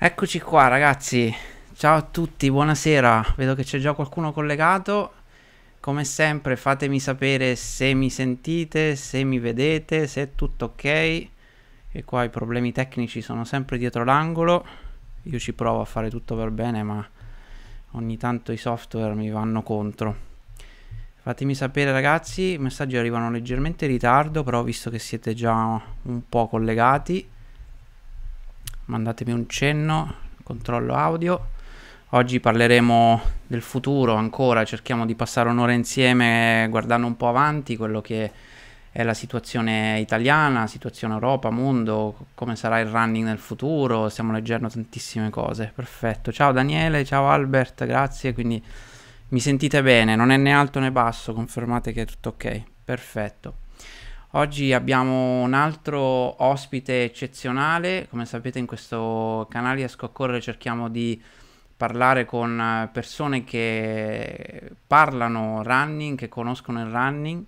Eccoci qua ragazzi, ciao a tutti, buonasera, vedo che c'è già qualcuno collegato, come sempre fatemi sapere se mi sentite, se mi vedete, se è tutto ok, e qua i problemi tecnici sono sempre dietro l'angolo, io ci provo a fare tutto per bene ma ogni tanto i software mi vanno contro. Fatemi sapere ragazzi, i messaggi arrivano leggermente in ritardo, però visto che siete già un po' collegati mandatemi un cenno, controllo audio. Oggi parleremo del futuro ancora, cerchiamo di passare un'ora insieme guardando un po' avanti quello che è la situazione italiana, situazione Europa, mondo, come sarà il running nel futuro, stiamo leggendo tantissime cose. Perfetto. Ciao Daniele, ciao Albert, grazie, quindi mi sentite bene, non è né alto né basso, confermate che è tutto ok. Perfetto. Oggi abbiamo un altro ospite eccezionale, come sapete in questo canale a Scoccorrere cerchiamo di parlare con eh, persone che parlano running, che conoscono il running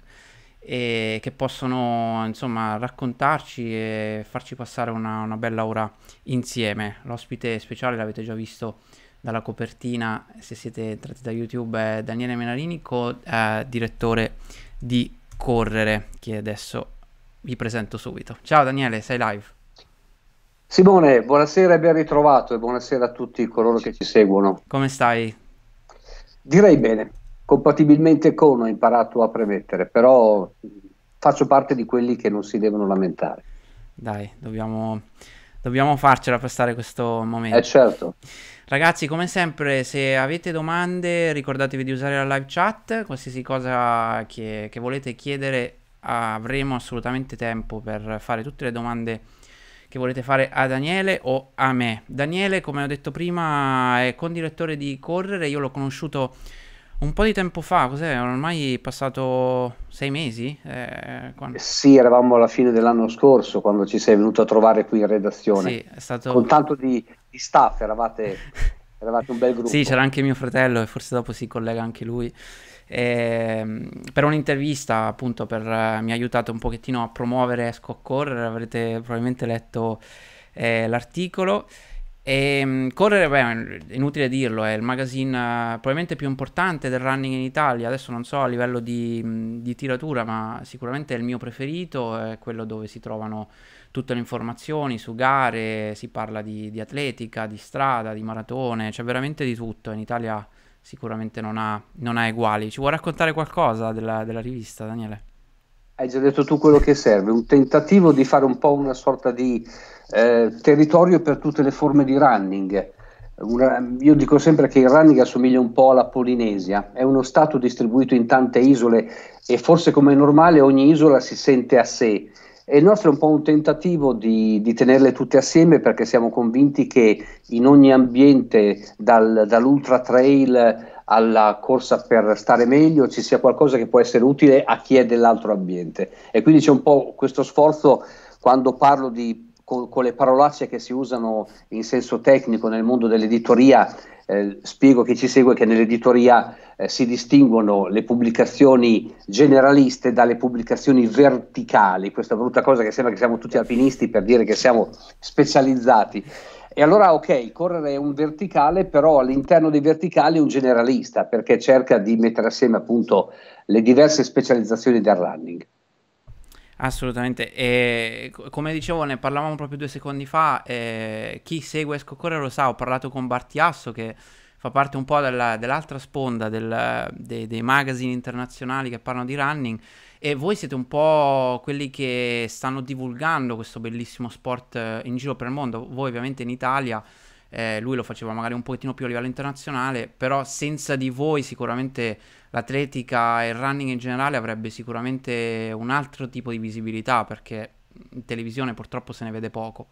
e che possono insomma raccontarci e farci passare una, una bella ora insieme. L'ospite speciale l'avete già visto dalla copertina, se siete entrati da YouTube, è Daniele Menarini, co-direttore eh, di correre, che adesso vi presento subito. Ciao Daniele, sei live. Simone, buonasera e ben ritrovato e buonasera a tutti coloro che ci seguono. Come stai? Direi bene, compatibilmente con ho imparato a premettere, però faccio parte di quelli che non si devono lamentare. Dai, dobbiamo, dobbiamo farcela passare questo momento. Eh certo. Ragazzi, come sempre, se avete domande, ricordatevi di usare la live chat. Qualsiasi cosa che, che volete chiedere, avremo assolutamente tempo per fare tutte le domande che volete fare a Daniele o a me. Daniele, come ho detto prima, è condirettore di Correre, io l'ho conosciuto un po' di tempo fa, cos'è? Ormai è passato sei mesi? Eh, quando... Eh sì, eravamo alla fine dell'anno scorso quando ci sei venuto a trovare qui in redazione. Sì, è stato... Con tanto di, di staff eravate, eravate un bel gruppo. Sì, c'era anche mio fratello e forse dopo si collega anche lui. E, ehm, per un'intervista appunto per, eh, mi ha aiutato un pochettino a promuovere Esco a Correre, avrete probabilmente letto eh, l'articolo. E ehm, correre, beh, è inutile dirlo, è il magazine eh, probabilmente più importante del running in Italia. Adesso non so a livello di, di tiratura, ma sicuramente è il mio preferito, è quello dove si trovano tutte le informazioni su gare, si parla di, di atletica, di strada, di maratone, c'è cioè veramente di tutto. In Italia sicuramente non ha, non ha uguali. Ci vuoi raccontare qualcosa della, della rivista, Daniele? Hai già detto tu quello che serve, un tentativo di fare un po' una sorta di eh, territorio per tutte le forme di running. Una, io dico sempre che il running assomiglia un po' alla Polinesia, è uno stato distribuito in tante isole e forse come è normale ogni isola si sente a sé e il nostro è un po' un tentativo di, di, tenerle tutte assieme perché siamo convinti che in ogni ambiente, dal, dall'ultra trail alla corsa per stare meglio, ci sia qualcosa che può essere utile a chi è dell'altro ambiente. E quindi c'è un po' questo sforzo quando parlo di, con, con le parolacce che si usano in senso tecnico nel mondo dell'editoria eh, spiego chi ci segue che nell'editoria eh, si distinguono le pubblicazioni generaliste dalle pubblicazioni verticali, questa brutta cosa che sembra che siamo tutti alpinisti per dire che siamo specializzati. E allora ok, correre è un verticale, però all'interno dei verticali è un generalista perché cerca di mettere assieme appunto le diverse specializzazioni del running. Assolutamente, e come dicevo ne parlavamo proprio due secondi fa, eh, chi segue Scocore lo sa, ho parlato con Bartiasso che fa parte un po' della, dell'altra sponda del, dei, dei magazine internazionali che parlano di running e voi siete un po' quelli che stanno divulgando questo bellissimo sport eh, in giro per il mondo, voi ovviamente in Italia, eh, lui lo faceva magari un pochettino più a livello internazionale, però senza di voi sicuramente l'atletica e il running in generale avrebbe sicuramente un altro tipo di visibilità perché in televisione purtroppo se ne vede poco.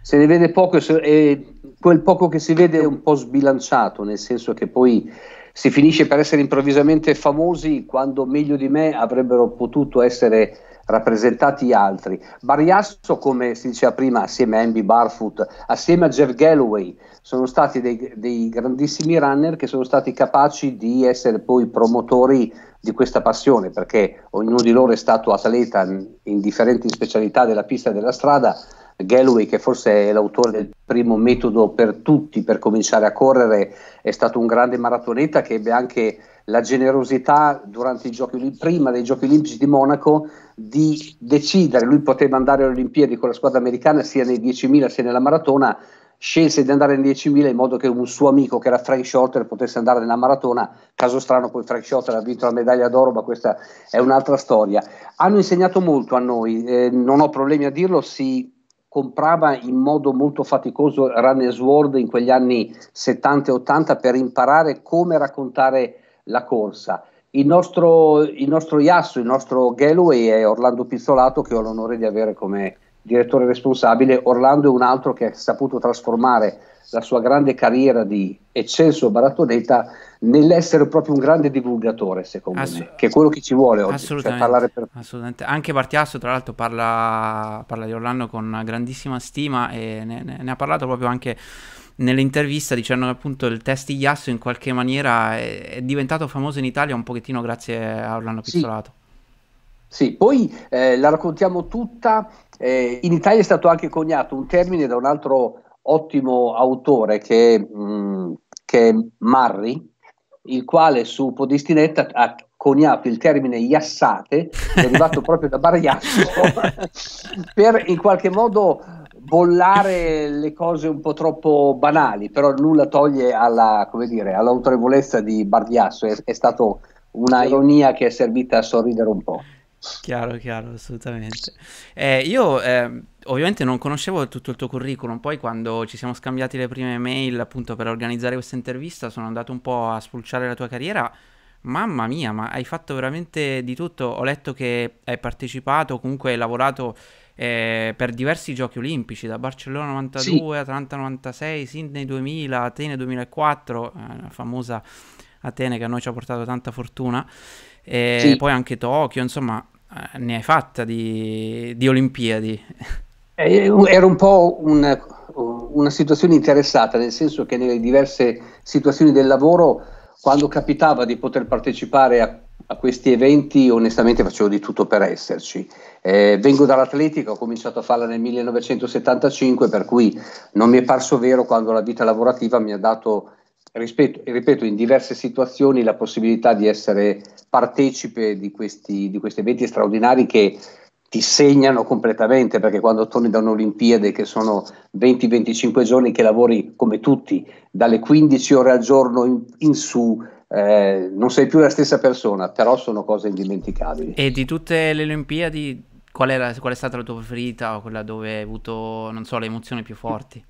Se ne vede poco e quel poco che si vede è un po' sbilanciato, nel senso che poi si finisce per essere improvvisamente famosi quando meglio di me avrebbero potuto essere rappresentati altri. Bariasso, come si diceva prima, assieme a Andy Barfoot, assieme a Jeff Galloway, sono stati dei, dei grandissimi runner che sono stati capaci di essere poi promotori di questa passione, perché ognuno di loro è stato atleta in differenti specialità della pista e della strada, Galloway, che forse è l'autore del primo metodo per tutti per cominciare a correre, è stato un grande maratoneta che ebbe anche la generosità durante i giochi, prima dei giochi olimpici di Monaco di decidere, lui poteva andare alle Olimpiadi con la squadra americana sia nei 10.000 sia nella maratona, scelse di andare nei 10.000 in modo che un suo amico che era Frank Shorter potesse andare nella maratona, caso strano poi Frank Shorter ha vinto la medaglia d'oro ma questa è un'altra storia. Hanno insegnato molto a noi, eh, non ho problemi a dirlo, si comprava in modo molto faticoso Runner's World in quegli anni 70 e 80 per imparare come raccontare la corsa. Il nostro, il nostro Iasso, il nostro Galloway è Orlando Pizzolato che ho l'onore di avere come direttore responsabile. Orlando è un altro che ha saputo trasformare la sua grande carriera di eccesso barattoneta nell'essere proprio un grande divulgatore, secondo Assu- me, che è quello che ci vuole oggi. Cioè assolutamente. Cioè per... assolutamente. Anche Bartiasso, tra l'altro, parla, parla, di Orlando con grandissima stima e ne, ne, ne ha parlato proprio anche nell'intervista dicendo che appunto il test Iasso in qualche maniera è, è, diventato famoso in Italia un pochettino grazie a Orlando Pizzolato. Sì, sì. poi eh, la raccontiamo tutta. Eh, in Italia è stato anche coniato un termine da un altro ottimo autore che, mh, mm, che è Marri, il quale su Podestinetta ha coniato il termine iassate, derivato proprio da Bariasso, per in qualche modo bollare le cose un po' troppo banali, però nulla toglie alla, dire, all'autorevolezza di Bardiasso, è, è stata una ironia che è servita a sorridere un po'. Chiaro, chiaro, assolutamente. Eh, io eh, ovviamente non conoscevo tutto il tuo curriculum, poi quando ci siamo scambiati le prime mail appunto per organizzare questa intervista sono andato un po' a spulciare la tua carriera. Mamma mia, ma hai fatto veramente di tutto. Ho letto che hai partecipato, comunque hai lavorato eh, per diversi giochi olimpici, da Barcellona 92, sì. Atlanta 96, Sydney 2000, Atene 2004, eh, la famosa Atene che a noi ci ha portato tanta fortuna, e sì. poi anche Tokyo, insomma, eh, ne hai fatta di, di Olimpiadi. Eh, era un po' un, una situazione interessata, nel senso che nelle diverse situazioni del lavoro, quando capitava di poter partecipare a a questi eventi onestamente facevo di tutto per esserci. Eh, vengo dall'atletica, ho cominciato a farla nel 1975, per cui non mi è parso vero quando la vita lavorativa mi ha dato, rispetto, ripeto, in diverse situazioni la possibilità di essere partecipe di questi, di questi eventi straordinari che ti segnano completamente perché quando torni da un'Olimpiade che sono 20-25 giorni che lavori come tutti, dalle 15 ore al giorno in, in su, eh, non sei più la stessa persona, però sono cose indimenticabili. E di tutte le Olimpiadi, qual, era, qual è stata la tua preferita o quella dove hai avuto, non so, le emozioni più forti?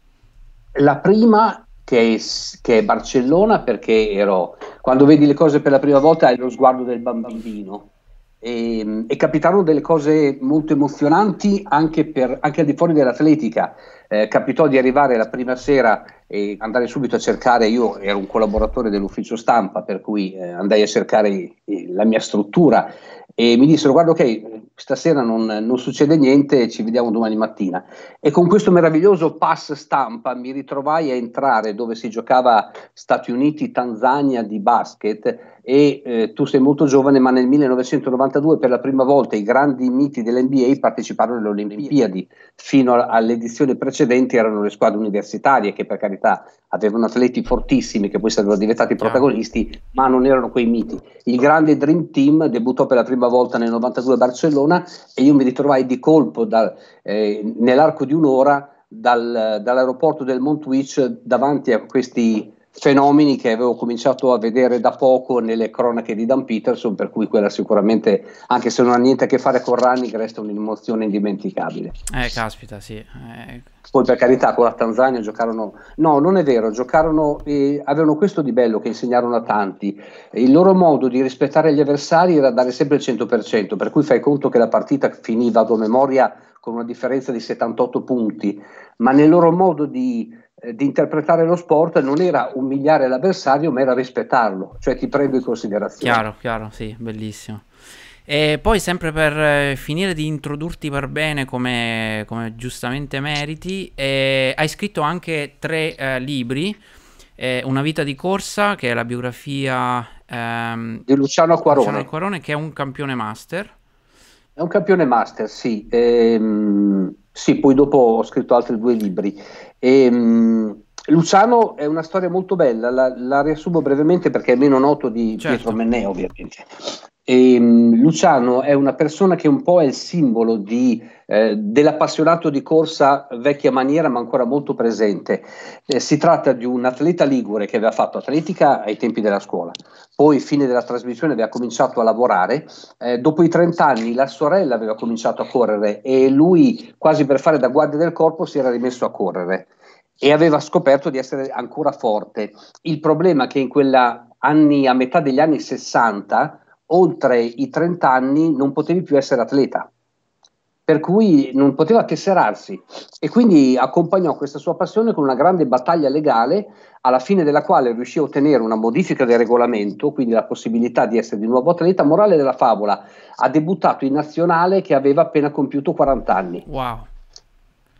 La prima che è, che è Barcellona perché ero, quando vedi le cose per la prima volta hai lo sguardo del bambino e, ehm, e, capitarono delle cose molto emozionanti anche, per, anche al di fuori dell'atletica. Eh, capitò di arrivare la prima sera e andare subito a cercare, io ero un collaboratore dell'ufficio stampa, per cui eh, andai a cercare eh, la mia struttura e mi dissero guarda ok, stasera non, non succede niente, ci vediamo domani mattina. E con questo meraviglioso pass stampa mi ritrovai a entrare dove si giocava Stati Uniti-Tanzania di basket e eh, tu sei molto giovane, ma nel 1992 per la prima volta i grandi miti dell'NBA parteciparono alle Olimpiadi. Fino all'edizione precedente erano le squadre universitarie che per carità avevano atleti fortissimi che poi sarebbero diventati protagonisti, ma non erano quei miti. Il grande Dream Team debuttò per la prima volta nel 92 a Barcellona e io mi ritrovai di colpo da, eh, nell'arco di un'ora dal, dall'aeroporto del Montwich davanti a questi fenomeni che avevo cominciato a vedere da poco nelle cronache di Dan Peterson, per cui quella sicuramente, anche se non ha niente a che fare con Running, resta un'emozione indimenticabile. Eh, caspita, sì. Eh. Poi per carità con la Tanzania giocarono, no non è vero, giocarono, eh, avevano questo di bello che insegnarono a tanti, il loro modo di rispettare gli avversari era dare sempre il 100%, per cui fai conto che la partita finiva, a tua memoria, con una differenza di 78 punti, ma nel loro modo di eh, di interpretare lo sport non era umiliare l'avversario, ma era rispettarlo, cioè ti prendo in considerazione. Chiaro, chiaro, sì, bellissimo. E poi sempre per eh, finire di introdurti per bene come, come giustamente meriti, eh, hai scritto anche tre eh, libri, eh, Una vita di corsa, che è la biografia ehm, di Luciano Acquarone. Luciano Acquarone, che è un campione master. È un campione master, sì. Ehm sì, poi dopo ho scritto altri due libri. E, ehm, mh, Luciano è una storia molto bella, la, la riassumo brevemente perché è meno noto di certo. Pietro Mennea ovviamente. E, ehm, Luciano è una persona che un po' è il simbolo di, eh, dell'appassionato di corsa vecchia maniera ma ancora molto presente. Eh, si tratta di un atleta ligure che aveva fatto atletica ai tempi della scuola, poi fine della trasmissione aveva cominciato a lavorare, eh, dopo i 30 anni la sorella aveva cominciato a correre e lui quasi per fare da guardia del corpo si era rimesso a correre e aveva scoperto di essere ancora forte. Il problema è che in quella anni, a metà degli anni 60 oltre i 30 anni non potevi più essere atleta, per cui non poteva tesserarsi e quindi accompagnò questa sua passione con una grande battaglia legale alla fine della quale riuscì a ottenere una modifica del regolamento, quindi la possibilità di essere di nuovo atleta. Morale della favola, ha debuttato in nazionale che aveva appena compiuto 40 anni. Wow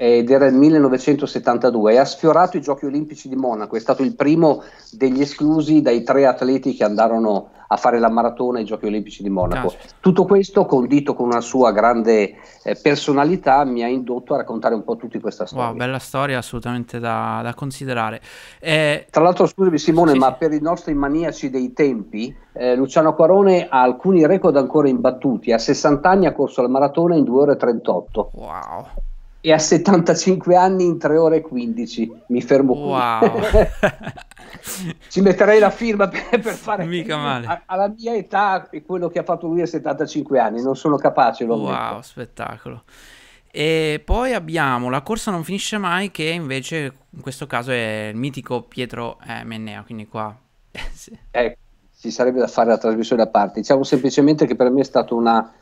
ed era il 1972 e ha sfiorato i Giochi Olimpici di Monaco, è stato il primo degli esclusi dai tre atleti che andarono a fare la maratona ai Giochi Olimpici di Monaco. Ah, certo. Tutto questo condito con una sua grande eh, personalità mi ha indotto a raccontare un po' tutti questa storia. Wow, bella storia assolutamente da, da considerare. Eh... Tra l'altro scusami Simone, sì, ma sì. per i nostri maniaci dei tempi, eh, Luciano Quarone ha alcuni record ancora imbattuti, a 60 anni ha corso la maratona in 2 ore e 38. Wow e a 75 anni in 3 ore e 15. Mi fermo wow. Ci metterei la firma per, per fare Mica male. A, alla mia età e quello che ha fatto lui a 75 anni. Non sono capace. Lo wow, ammetto. spettacolo. E poi abbiamo La corsa non finisce mai, che invece in questo caso è il mitico Pietro eh, Mennea. Quindi qua. sì. eh, ci sarebbe da fare la trasmissione a parte. Diciamo semplicemente che per me è stata una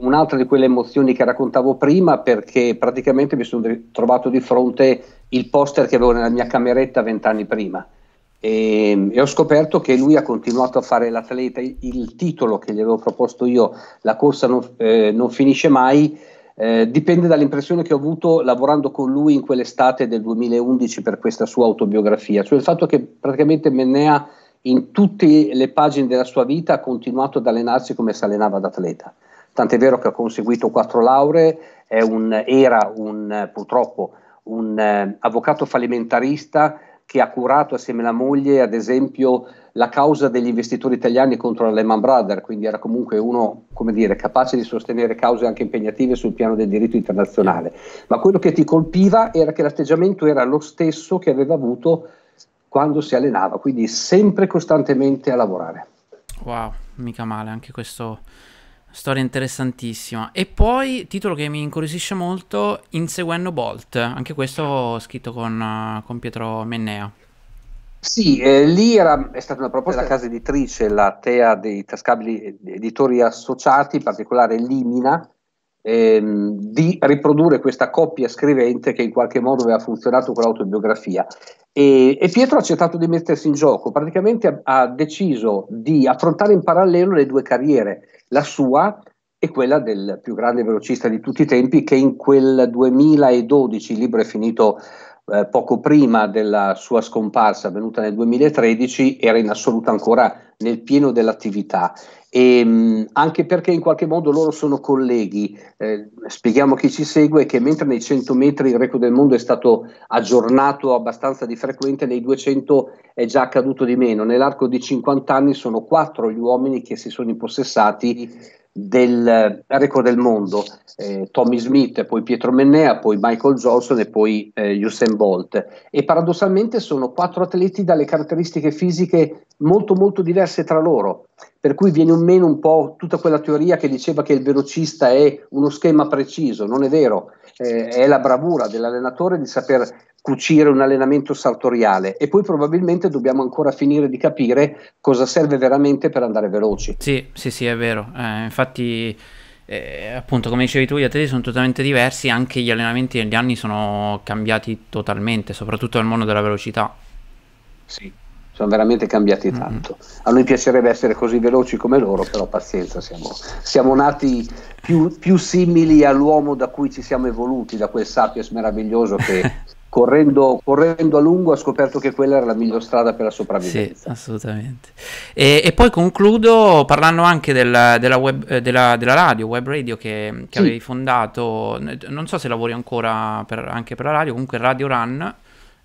un'altra di quelle emozioni che raccontavo prima perché praticamente mi sono trovato di fronte il poster che avevo nella mia cameretta vent'anni prima e, ehm, e, ho scoperto che lui ha continuato a fare l'atleta, il titolo che gli avevo proposto io, la corsa non, eh, non finisce mai, eh, dipende dall'impressione che ho avuto lavorando con lui in quell'estate del 2011 per questa sua autobiografia, cioè il fatto che praticamente Mennea in tutte le pagine della sua vita ha continuato ad allenarsi come si allenava da atleta tant'è vero che ha conseguito quattro lauree, un, era un, purtroppo un eh, avvocato fallimentarista che ha curato assieme alla moglie, ad esempio, la causa degli investitori italiani contro la Lehman Brothers, quindi era comunque uno, come dire, capace di sostenere cause anche impegnative sul piano del diritto internazionale. Ma quello che ti colpiva era che l'atteggiamento era lo stesso che aveva avuto quando si allenava, quindi sempre costantemente a lavorare. Wow, mica male anche questo Storia interessantissima. E poi, titolo che mi incuriosisce molto, Inseguendo Bolt. Anche questo scritto con, eh, con Pietro Mennea. Sì, eh, lì era, è stata una proposta della casa editrice, la TEA dei Tascabili Editori Associati, in particolare Limina, ehm, di riprodurre questa coppia scrivente che in qualche modo aveva funzionato con l'autobiografia. E, e Pietro ha accettato di mettersi in gioco, praticamente ha, ha deciso di affrontare in parallelo le due carriere la sua e quella del più grande velocista di tutti i tempi che in quel 2012, il libro è finito eh, poco prima della sua scomparsa avvenuta nel 2013, era in assoluto ancora nel pieno dell'attività e, ehm, anche perché in qualche modo loro sono colleghi. Eh, spieghiamo a chi ci segue che mentre nei 100 metri il record del mondo è stato aggiornato abbastanza di frequente, nei 200 è già accaduto di meno. Nell'arco di 50 anni sono quattro gli uomini che si sono impossessati del record del mondo, eh, Tommy Smith, poi Pietro Mennea, poi Michael Johnson e poi eh, Usain Bolt. E paradossalmente sono quattro atleti dalle caratteristiche fisiche molto molto diverse tra loro, per cui viene un meno un po' tutta quella teoria che diceva che il velocista è uno schema preciso, non è vero, eh, è la bravura dell'allenatore di saper cucire un allenamento sartoriale e poi probabilmente dobbiamo ancora finire di capire cosa serve veramente per andare veloci. Sì, sì, sì, è vero. Eh, infatti, eh, appunto, come dicevi tu, gli atleti sono totalmente diversi, anche gli allenamenti negli anni sono cambiati totalmente, soprattutto nel mondo della velocità. Sì sono veramente cambiati mm-hmm. tanto. A noi piacerebbe essere così veloci come loro, però pazienza, siamo, siamo nati più, più, simili all'uomo da cui ci siamo evoluti, da quel sapiens meraviglioso che correndo, correndo, a lungo ha scoperto che quella era la miglior strada per la sopravvivenza. Sì, assolutamente. E, e poi concludo parlando anche della, della, web, eh, della, della radio, web radio che, che sì. avevi fondato, non so se lavori ancora per, anche per la radio, comunque Radio Run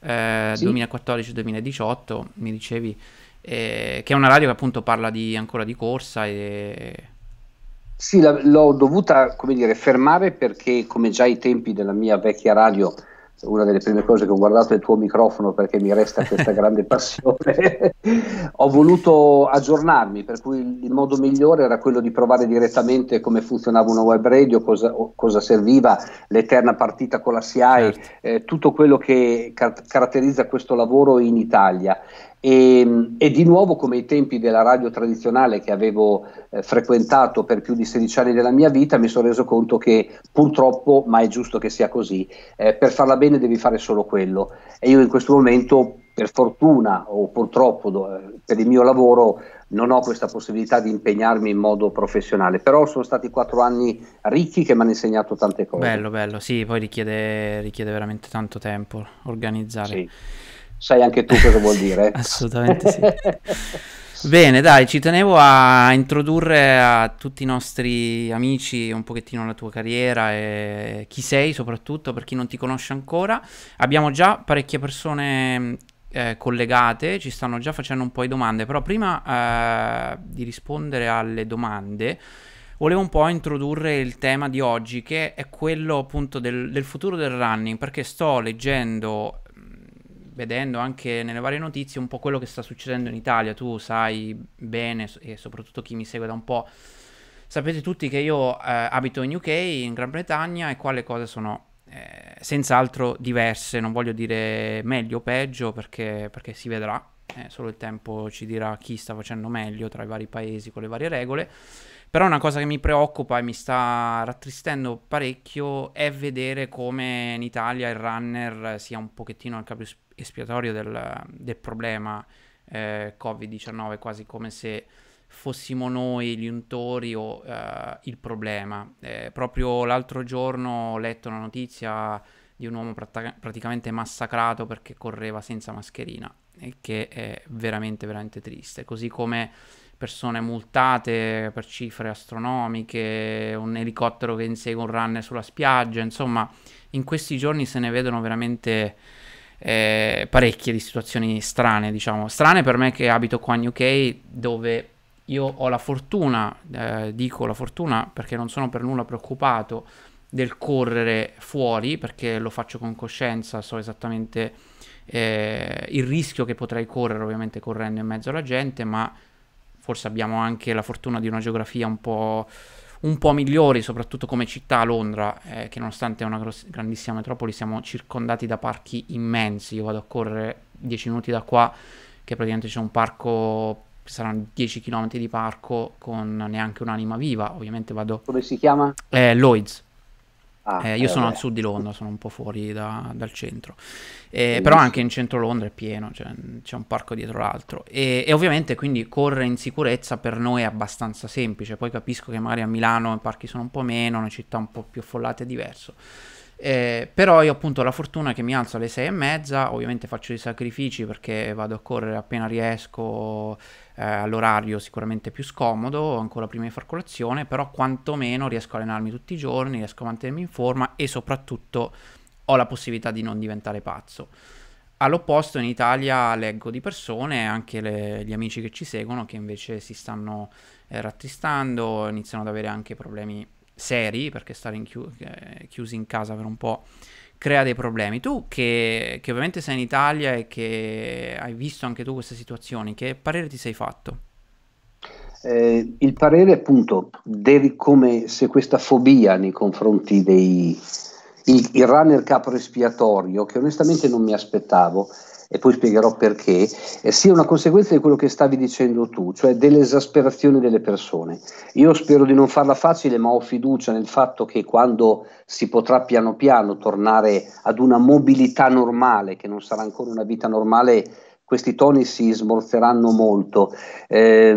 eh, sì. 2014-2018, mi dicevi, eh, che è una radio che appunto parla di, ancora di corsa e... Sì, la, l'ho dovuta, come dire, fermare perché come già ai tempi della mia vecchia radio una delle prime cose che ho guardato è il tuo microfono perché mi resta questa grande passione. ho voluto aggiornarmi, per cui il modo migliore era quello di provare direttamente come funzionava una web radio, cosa, cosa serviva, l'eterna partita con la SIAE, certo. eh, tutto quello che car- caratterizza questo lavoro in Italia. E, ehm, e, di nuovo come i tempi della radio tradizionale che avevo eh, frequentato per più di 16 anni della mia vita mi sono reso conto che purtroppo, ma è giusto che sia così, eh, per farla bene devi fare solo quello e io in questo momento per fortuna o purtroppo do, eh, per il mio lavoro non ho questa possibilità di impegnarmi in modo professionale, però sono stati quattro anni ricchi che mi hanno insegnato tante cose. Bello, bello, sì, poi richiede, richiede veramente tanto tempo organizzare. Sì sai anche tu cosa vuol dire. Assolutamente sì. Bene, dai, ci tenevo a introdurre a tutti i nostri amici un pochettino la tua carriera e chi sei, soprattutto per chi non ti conosce ancora. Abbiamo già parecchie persone eh, collegate, ci stanno già facendo un po' di domande, però prima eh, di rispondere alle domande volevo un po' introdurre il tema di oggi che è quello appunto del, del futuro del running perché sto leggendo vedendo anche nelle varie notizie un po' quello che sta succedendo in Italia. Tu sai bene, e soprattutto chi mi segue da un po', sapete tutti che io eh, abito in UK, in Gran Bretagna, e qua le cose sono eh, senz'altro diverse. Non voglio dire meglio o peggio perché, perché si vedrà. Eh, solo il tempo ci dirà chi sta facendo meglio tra i vari paesi con le varie regole. Però una cosa che mi preoccupa e mi sta rattristendo parecchio è vedere come in Italia il runner sia un pochettino al capo, espiatorio del, del problema eh, Covid-19, quasi come se fossimo noi gli untori o eh, il problema. Eh, proprio l'altro giorno ho letto una notizia di un uomo prat- praticamente massacrato perché correva senza mascherina, e che è veramente, veramente triste. Così come persone multate per cifre astronomiche, un elicottero che insegue un runner sulla spiaggia, insomma, in questi giorni se ne vedono veramente eh, parecchie di situazioni strane, diciamo. Strane per me che abito qua in UK, dove io ho la fortuna, eh, dico la fortuna perché non sono per nulla preoccupato del correre fuori, perché lo faccio con coscienza, so esattamente eh, il rischio che potrei correre, ovviamente correndo in mezzo alla gente, ma forse abbiamo anche la fortuna di una geografia un po' un po' migliori, soprattutto come città Londra, eh, che nonostante è una gross- grandissima metropoli siamo circondati da parchi immensi. Io vado a correre 10 minuti da qua, che praticamente c'è un parco, saranno 10 km di parco con neanche un'anima viva, ovviamente vado... Come si chiama? Eh, Lloyds. Ah, eh, io eh, sono vabbè. al sud di Londra, sono un po' fuori da, dal centro, eh, però anche in centro Londra è pieno, cioè, c'è un parco dietro l'altro e, e, ovviamente quindi correre in sicurezza per noi è abbastanza semplice, poi capisco che magari a Milano i parchi sono un po' meno, una città un po' più affollata è diverso, eh, però io appunto ho la fortuna che mi alzo alle sei e mezza, ovviamente faccio dei sacrifici perché vado a correre appena riesco eh, all'orario sicuramente più scomodo, ancora prima di far colazione, però quantomeno riesco a allenarmi tutti i giorni, riesco a mantenermi in forma e soprattutto ho la possibilità di non diventare pazzo. All'opposto in Italia leggo di persone, anche le, gli amici che ci seguono, che invece si stanno eh, rattristando, iniziano ad avere anche problemi seri, perché stare chi- eh, chiusi in casa per un po' crea dei problemi. Tu che, che, ovviamente sei in Italia e che hai visto anche tu queste situazioni, che parere ti sei fatto? Eh, il parere appunto, devi come se questa fobia nei confronti dei... Il, il runner capo espiatorio, che onestamente non mi aspettavo, e poi spiegherò perché, eh, sia una conseguenza di quello che stavi dicendo tu, cioè dell'esasperazione delle persone. Io spero di non farla facile, ma ho fiducia nel fatto che quando si potrà piano piano tornare ad una mobilità normale, che non sarà ancora una vita normale, questi toni si smorzeranno molto. Eh,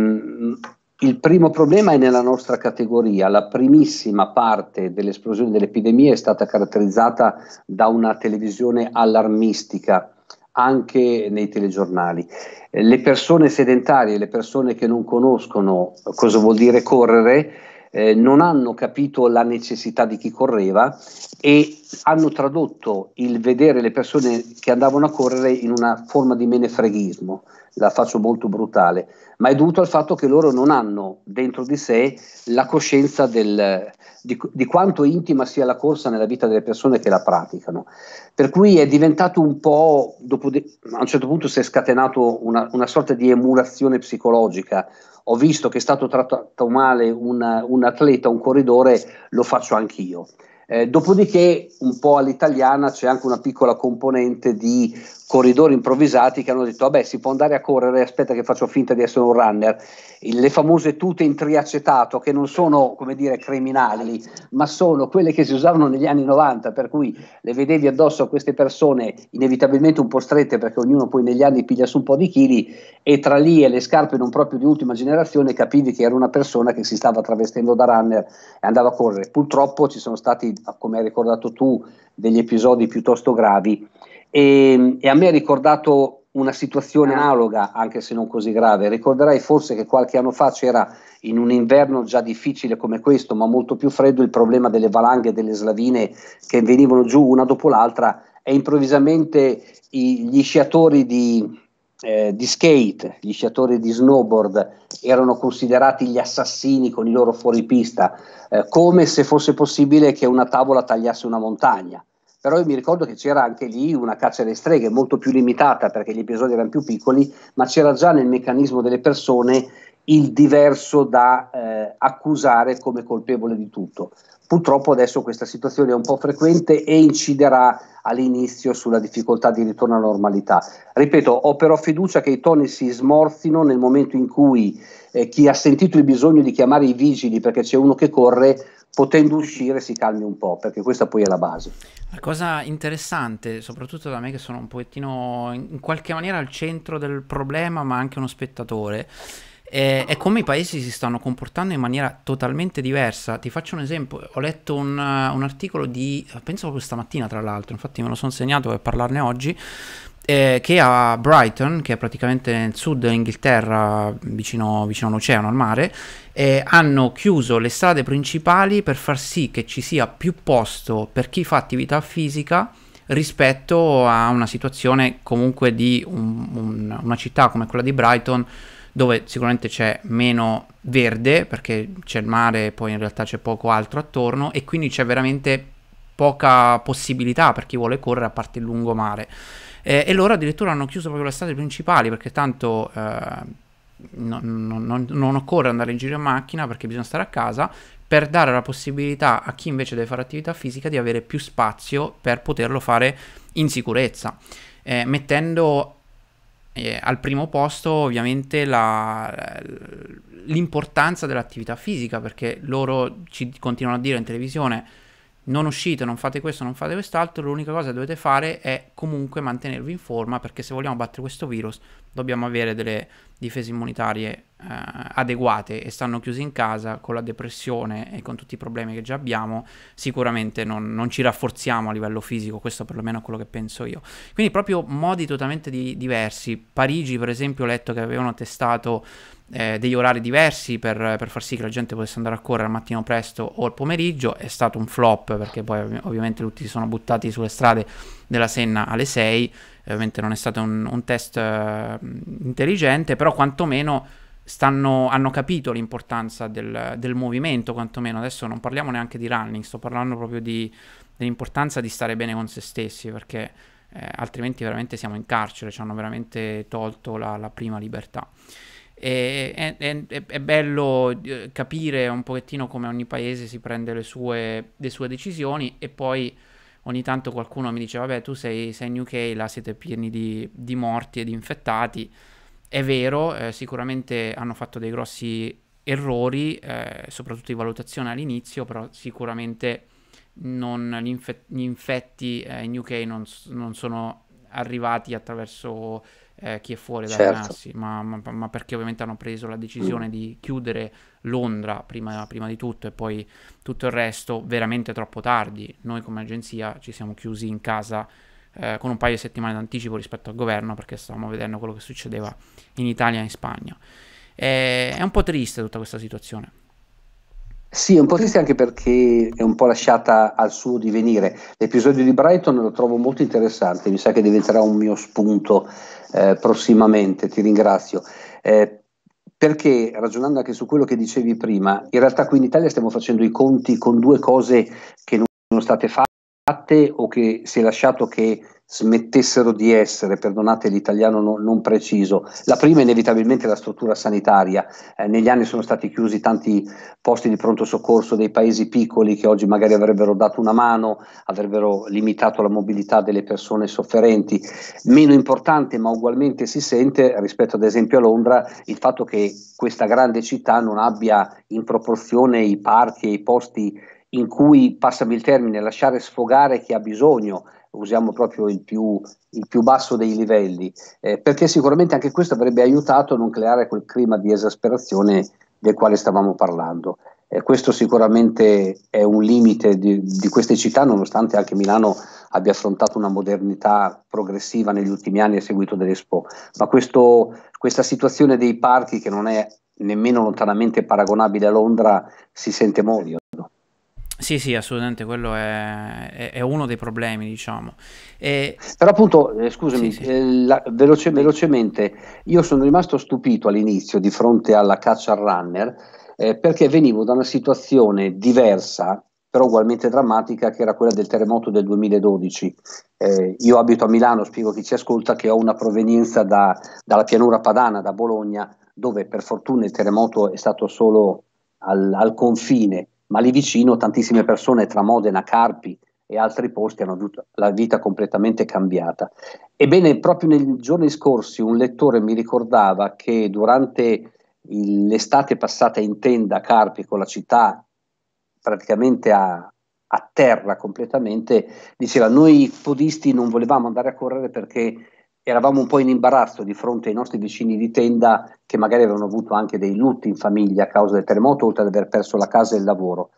il primo problema è nella nostra categoria. La primissima parte dell'esplosione dell'epidemia è stata caratterizzata da una televisione allarmistica anche nei telegiornali. Eh, le persone sedentarie, le persone che non conoscono cosa vuol dire correre, eh, non hanno capito la necessità di chi correva e hanno tradotto il vedere le persone che andavano a correre in una forma di menefreghismo, la faccio molto brutale ma è dovuto al fatto che loro non hanno dentro di sé la coscienza del, di, di, quanto intima sia la corsa nella vita delle persone che la praticano. Per cui è diventato un po', de, a un certo punto si è scatenato una, una, sorta di emulazione psicologica. Ho visto che è stato trattato male una, un atleta, un corridore, lo faccio anch'io. Eh, dopodiché, un po' all'italiana c'è anche una piccola componente di corridori improvvisati che hanno detto vabbè si può andare a correre aspetta che faccio finta di essere un runner le famose tute in triacetato che non sono come dire criminali ma sono quelle che si usavano negli anni 90 per cui le vedevi addosso a queste persone inevitabilmente un po' strette perché ognuno poi negli anni piglia su un po' di chili e tra lì e le scarpe non proprio di ultima generazione capivi che era una persona che si stava travestendo da runner e andava a correre purtroppo ci sono stati come hai ricordato tu degli episodi piuttosto gravi e, e a me ha ricordato una situazione ah. analoga, anche se non così grave. Ricorderai forse che qualche anno fa c'era in un inverno già difficile come questo, ma molto più freddo, il problema delle valanghe e delle slavine che venivano giù una dopo l'altra e improvvisamente i, gli sciatori di, eh, di skate, gli sciatori di snowboard erano considerati gli assassini con i loro fuoripista, eh, come se fosse possibile che una tavola tagliasse una montagna però io mi ricordo che c'era anche lì una caccia alle streghe molto più limitata perché gli episodi erano più piccoli, ma c'era già nel meccanismo delle persone il diverso da eh, accusare come colpevole di tutto. Purtroppo adesso questa situazione è un po' frequente e inciderà all'inizio sulla difficoltà di ritorno alla normalità. Ripeto, ho però fiducia che i toni si smorzino nel momento in cui eh, chi ha sentito il bisogno di chiamare i vigili perché c'è uno che corre potendo uscire si calmi un po', perché questa poi è la base. La cosa interessante, soprattutto da me che sono un pochettino in qualche maniera al centro del problema, ma anche uno spettatore, è, è come i paesi si stanno comportando in maniera totalmente diversa. Ti faccio un esempio, ho letto un, un articolo di, penso questa mattina tra l'altro, infatti me lo sono segnato per parlarne oggi, eh, che a Brighton, che è praticamente nel sud dell'Inghilterra, vicino, vicino all'oceano, al mare, eh, hanno chiuso le strade principali per far sì che ci sia più posto per chi fa attività fisica rispetto a una situazione comunque di un, un, una città come quella di Brighton dove sicuramente c'è meno verde perché c'è il mare e poi in realtà c'è poco altro attorno e quindi c'è veramente poca possibilità per chi vuole correre a parte il lungomare. Eh, e loro addirittura hanno chiuso proprio le strade principali perché tanto... Eh, non, non, non, occorre andare in giro in macchina perché bisogna stare a casa per dare la possibilità a chi invece deve fare attività fisica di avere più spazio per poterlo fare in sicurezza, eh, mettendo eh, al primo posto ovviamente la, l'importanza dell'attività fisica perché loro ci continuano a dire in televisione non uscite, non fate questo, non fate quest'altro, l'unica cosa che dovete fare è comunque mantenervi in forma perché se vogliamo battere questo virus dobbiamo avere delle difese immunitarie eh, adeguate e stanno chiusi in casa con la depressione e con tutti i problemi che già abbiamo, sicuramente non, non ci rafforziamo a livello fisico, questo perlomeno è quello che penso io. Quindi proprio modi totalmente di, diversi. Parigi per esempio ho letto che avevano testato eh, degli orari diversi per, per, far sì che la gente potesse andare a correre al mattino presto o al pomeriggio, è stato un flop perché poi ovviamente tutti si sono buttati sulle strade della Senna alle 6 ovviamente non è stato un, un test eh, intelligente, però quantomeno stanno, hanno capito l'importanza del, del, movimento, quantomeno adesso non parliamo neanche di running, sto parlando proprio di, dell'importanza di stare bene con se stessi, perché eh, altrimenti veramente siamo in carcere, ci hanno veramente tolto la, la prima libertà. È, è, è, bello eh, capire un pochettino come ogni paese si prende le sue, le sue decisioni e poi ogni tanto qualcuno mi dice, vabbè, tu sei, sei in UK, là siete pieni di, di morti e di infettati. È vero, eh, sicuramente hanno fatto dei grossi errori, eh, soprattutto di valutazione all'inizio, però sicuramente non, gli, infetti eh, in UK non, non sono arrivati attraverso eh, chi è fuori dalla certo. Nassi, ma, ma, ma, perché ovviamente hanno preso la decisione mm. di chiudere Londra prima, prima, di tutto e poi tutto il resto veramente troppo tardi. Noi come agenzia ci siamo chiusi in casa eh, con un paio di settimane d'anticipo rispetto al governo perché stavamo vedendo quello che succedeva in Italia e in Spagna. Eh, è un po' triste tutta questa situazione. Sì, è un po' triste anche perché è un po' lasciata al suo divenire. L'episodio di Brighton lo trovo molto interessante, mi sa che diventerà un mio spunto eh, prossimamente, ti ringrazio. Eh, perché ragionando anche su quello che dicevi prima, in realtà qui in Italia stiamo facendo i conti con due cose che non sono state fatte o che si è lasciato che smettessero di essere, perdonate l'italiano no, non preciso, la prima inevitabilmente è la struttura sanitaria, eh, negli anni sono stati chiusi tanti posti di pronto soccorso dei paesi piccoli che oggi magari avrebbero dato una mano, avrebbero limitato la mobilità delle persone sofferenti, meno importante ma ugualmente si sente rispetto ad esempio a Londra il fatto che questa grande città non abbia in proporzione i parchi e i posti in cui, passami il termine, lasciare sfogare chi ha bisogno, usiamo proprio il più, il più basso dei livelli, eh, perché sicuramente anche questo avrebbe aiutato a non creare quel clima di esasperazione del quale stavamo parlando. Eh, questo sicuramente è un limite di, di, queste città, nonostante anche Milano abbia affrontato una modernità progressiva negli ultimi anni a seguito dell'Expo, ma questo, questa situazione dei parchi che non è nemmeno lontanamente paragonabile a Londra si sente molto. Sì, sì, assolutamente, quello è, è, uno dei problemi, diciamo. E... Però appunto, eh, scusami, sì, sì. Eh, la, veloce, velocemente, io sono rimasto stupito all'inizio di fronte alla caccia al runner eh, perché venivo da una situazione diversa, però ugualmente drammatica, che era quella del terremoto del 2012. Eh, io abito a Milano, spiego a chi ci ascolta che ho una provenienza da, dalla pianura padana, da Bologna, dove per fortuna il terremoto è stato solo al, al confine ma lì vicino tantissime persone tra Modena, Carpi e altri posti hanno avuto la vita completamente cambiata. Ebbene, proprio nei giorni scorsi un lettore mi ricordava che durante l'estate passata in tenda a Carpi con la città praticamente a, a terra completamente, diceva noi podisti non volevamo andare a correre perché eravamo un po' in imbarazzo di fronte ai nostri vicini di tenda che magari avevano avuto anche dei lutti in famiglia a causa del terremoto, oltre ad aver perso la casa e il lavoro.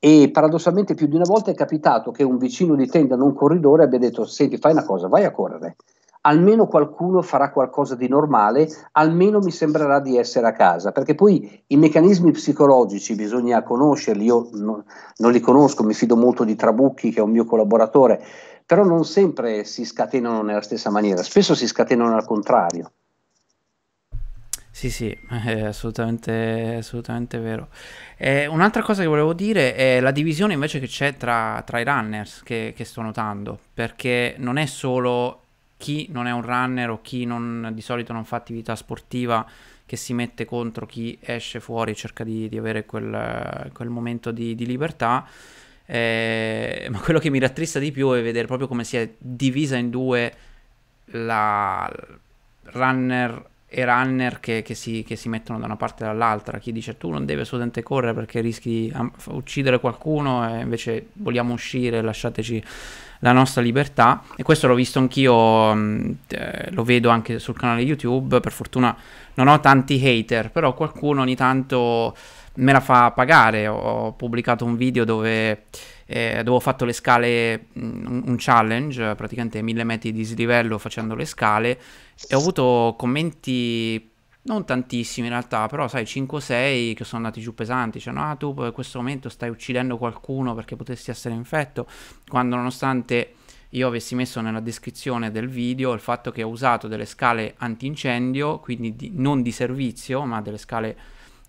E paradossalmente più di una volta è capitato che un vicino di tenda, non corridore, abbia detto, senti, fai una cosa, vai a correre. Almeno qualcuno farà qualcosa di normale, almeno mi sembrerà di essere a casa, perché poi i meccanismi psicologici bisogna conoscerli, io non, non li conosco, mi fido molto di Trabucchi che è un mio collaboratore, però non sempre si scatenano nella stessa maniera, spesso si scatenano al contrario. Sì, sì, è assolutamente, assolutamente vero. Eh, un'altra cosa che volevo dire è la divisione invece che c'è tra, tra i runners che, che, sto notando, perché non è solo chi non è un runner o chi non, di solito non fa attività sportiva che si mette contro chi esce fuori e cerca di, di avere quel, quel momento di, di libertà, eh, ma quello che mi rattrista di più è vedere proprio come si è divisa in due la runner e runner che, che, si, che si, mettono da una parte e dall'altra. Chi dice tu non devi assolutamente correre perché rischi di uccidere qualcuno e invece vogliamo uscire, lasciateci la nostra libertà. E questo l'ho visto anch'io, mm, eh, lo vedo anche sul canale YouTube. Per fortuna non ho tanti hater, però qualcuno ogni tanto me la fa pagare. Ho pubblicato un video dove, eh, dove ho fatto le scale, mm, un, challenge, praticamente 1000 metri di dislivello facendo le scale e ho avuto commenti non tantissimi in realtà, però sai 5-6 che sono andati giù pesanti, cioè no, ah, tu in questo momento stai uccidendo qualcuno perché potresti essere infetto, quando nonostante io avessi messo nella descrizione del video il fatto che ho usato delle scale antincendio, quindi di, non di servizio, ma delle scale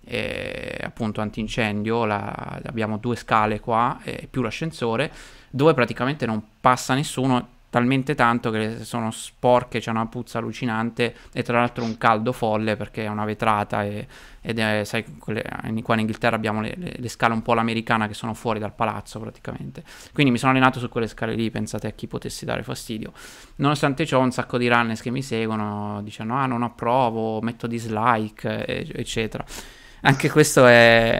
eh, appunto antincendio, la, abbiamo due scale qua eh, più l'ascensore, dove praticamente non passa nessuno talmente tanto che sono sporche, c'è una puzza allucinante e tra l'altro un caldo folle perché è una vetrata e, ed è, sai, quelle, qua in Inghilterra abbiamo le, le, le, scale un po' all'americana che sono fuori dal palazzo praticamente. Quindi mi sono allenato su quelle scale lì, pensate a chi potessi dare fastidio. Nonostante ciò un sacco di runners che mi seguono dicendo ah non approvo, metto dislike, eccetera. Anche questo è,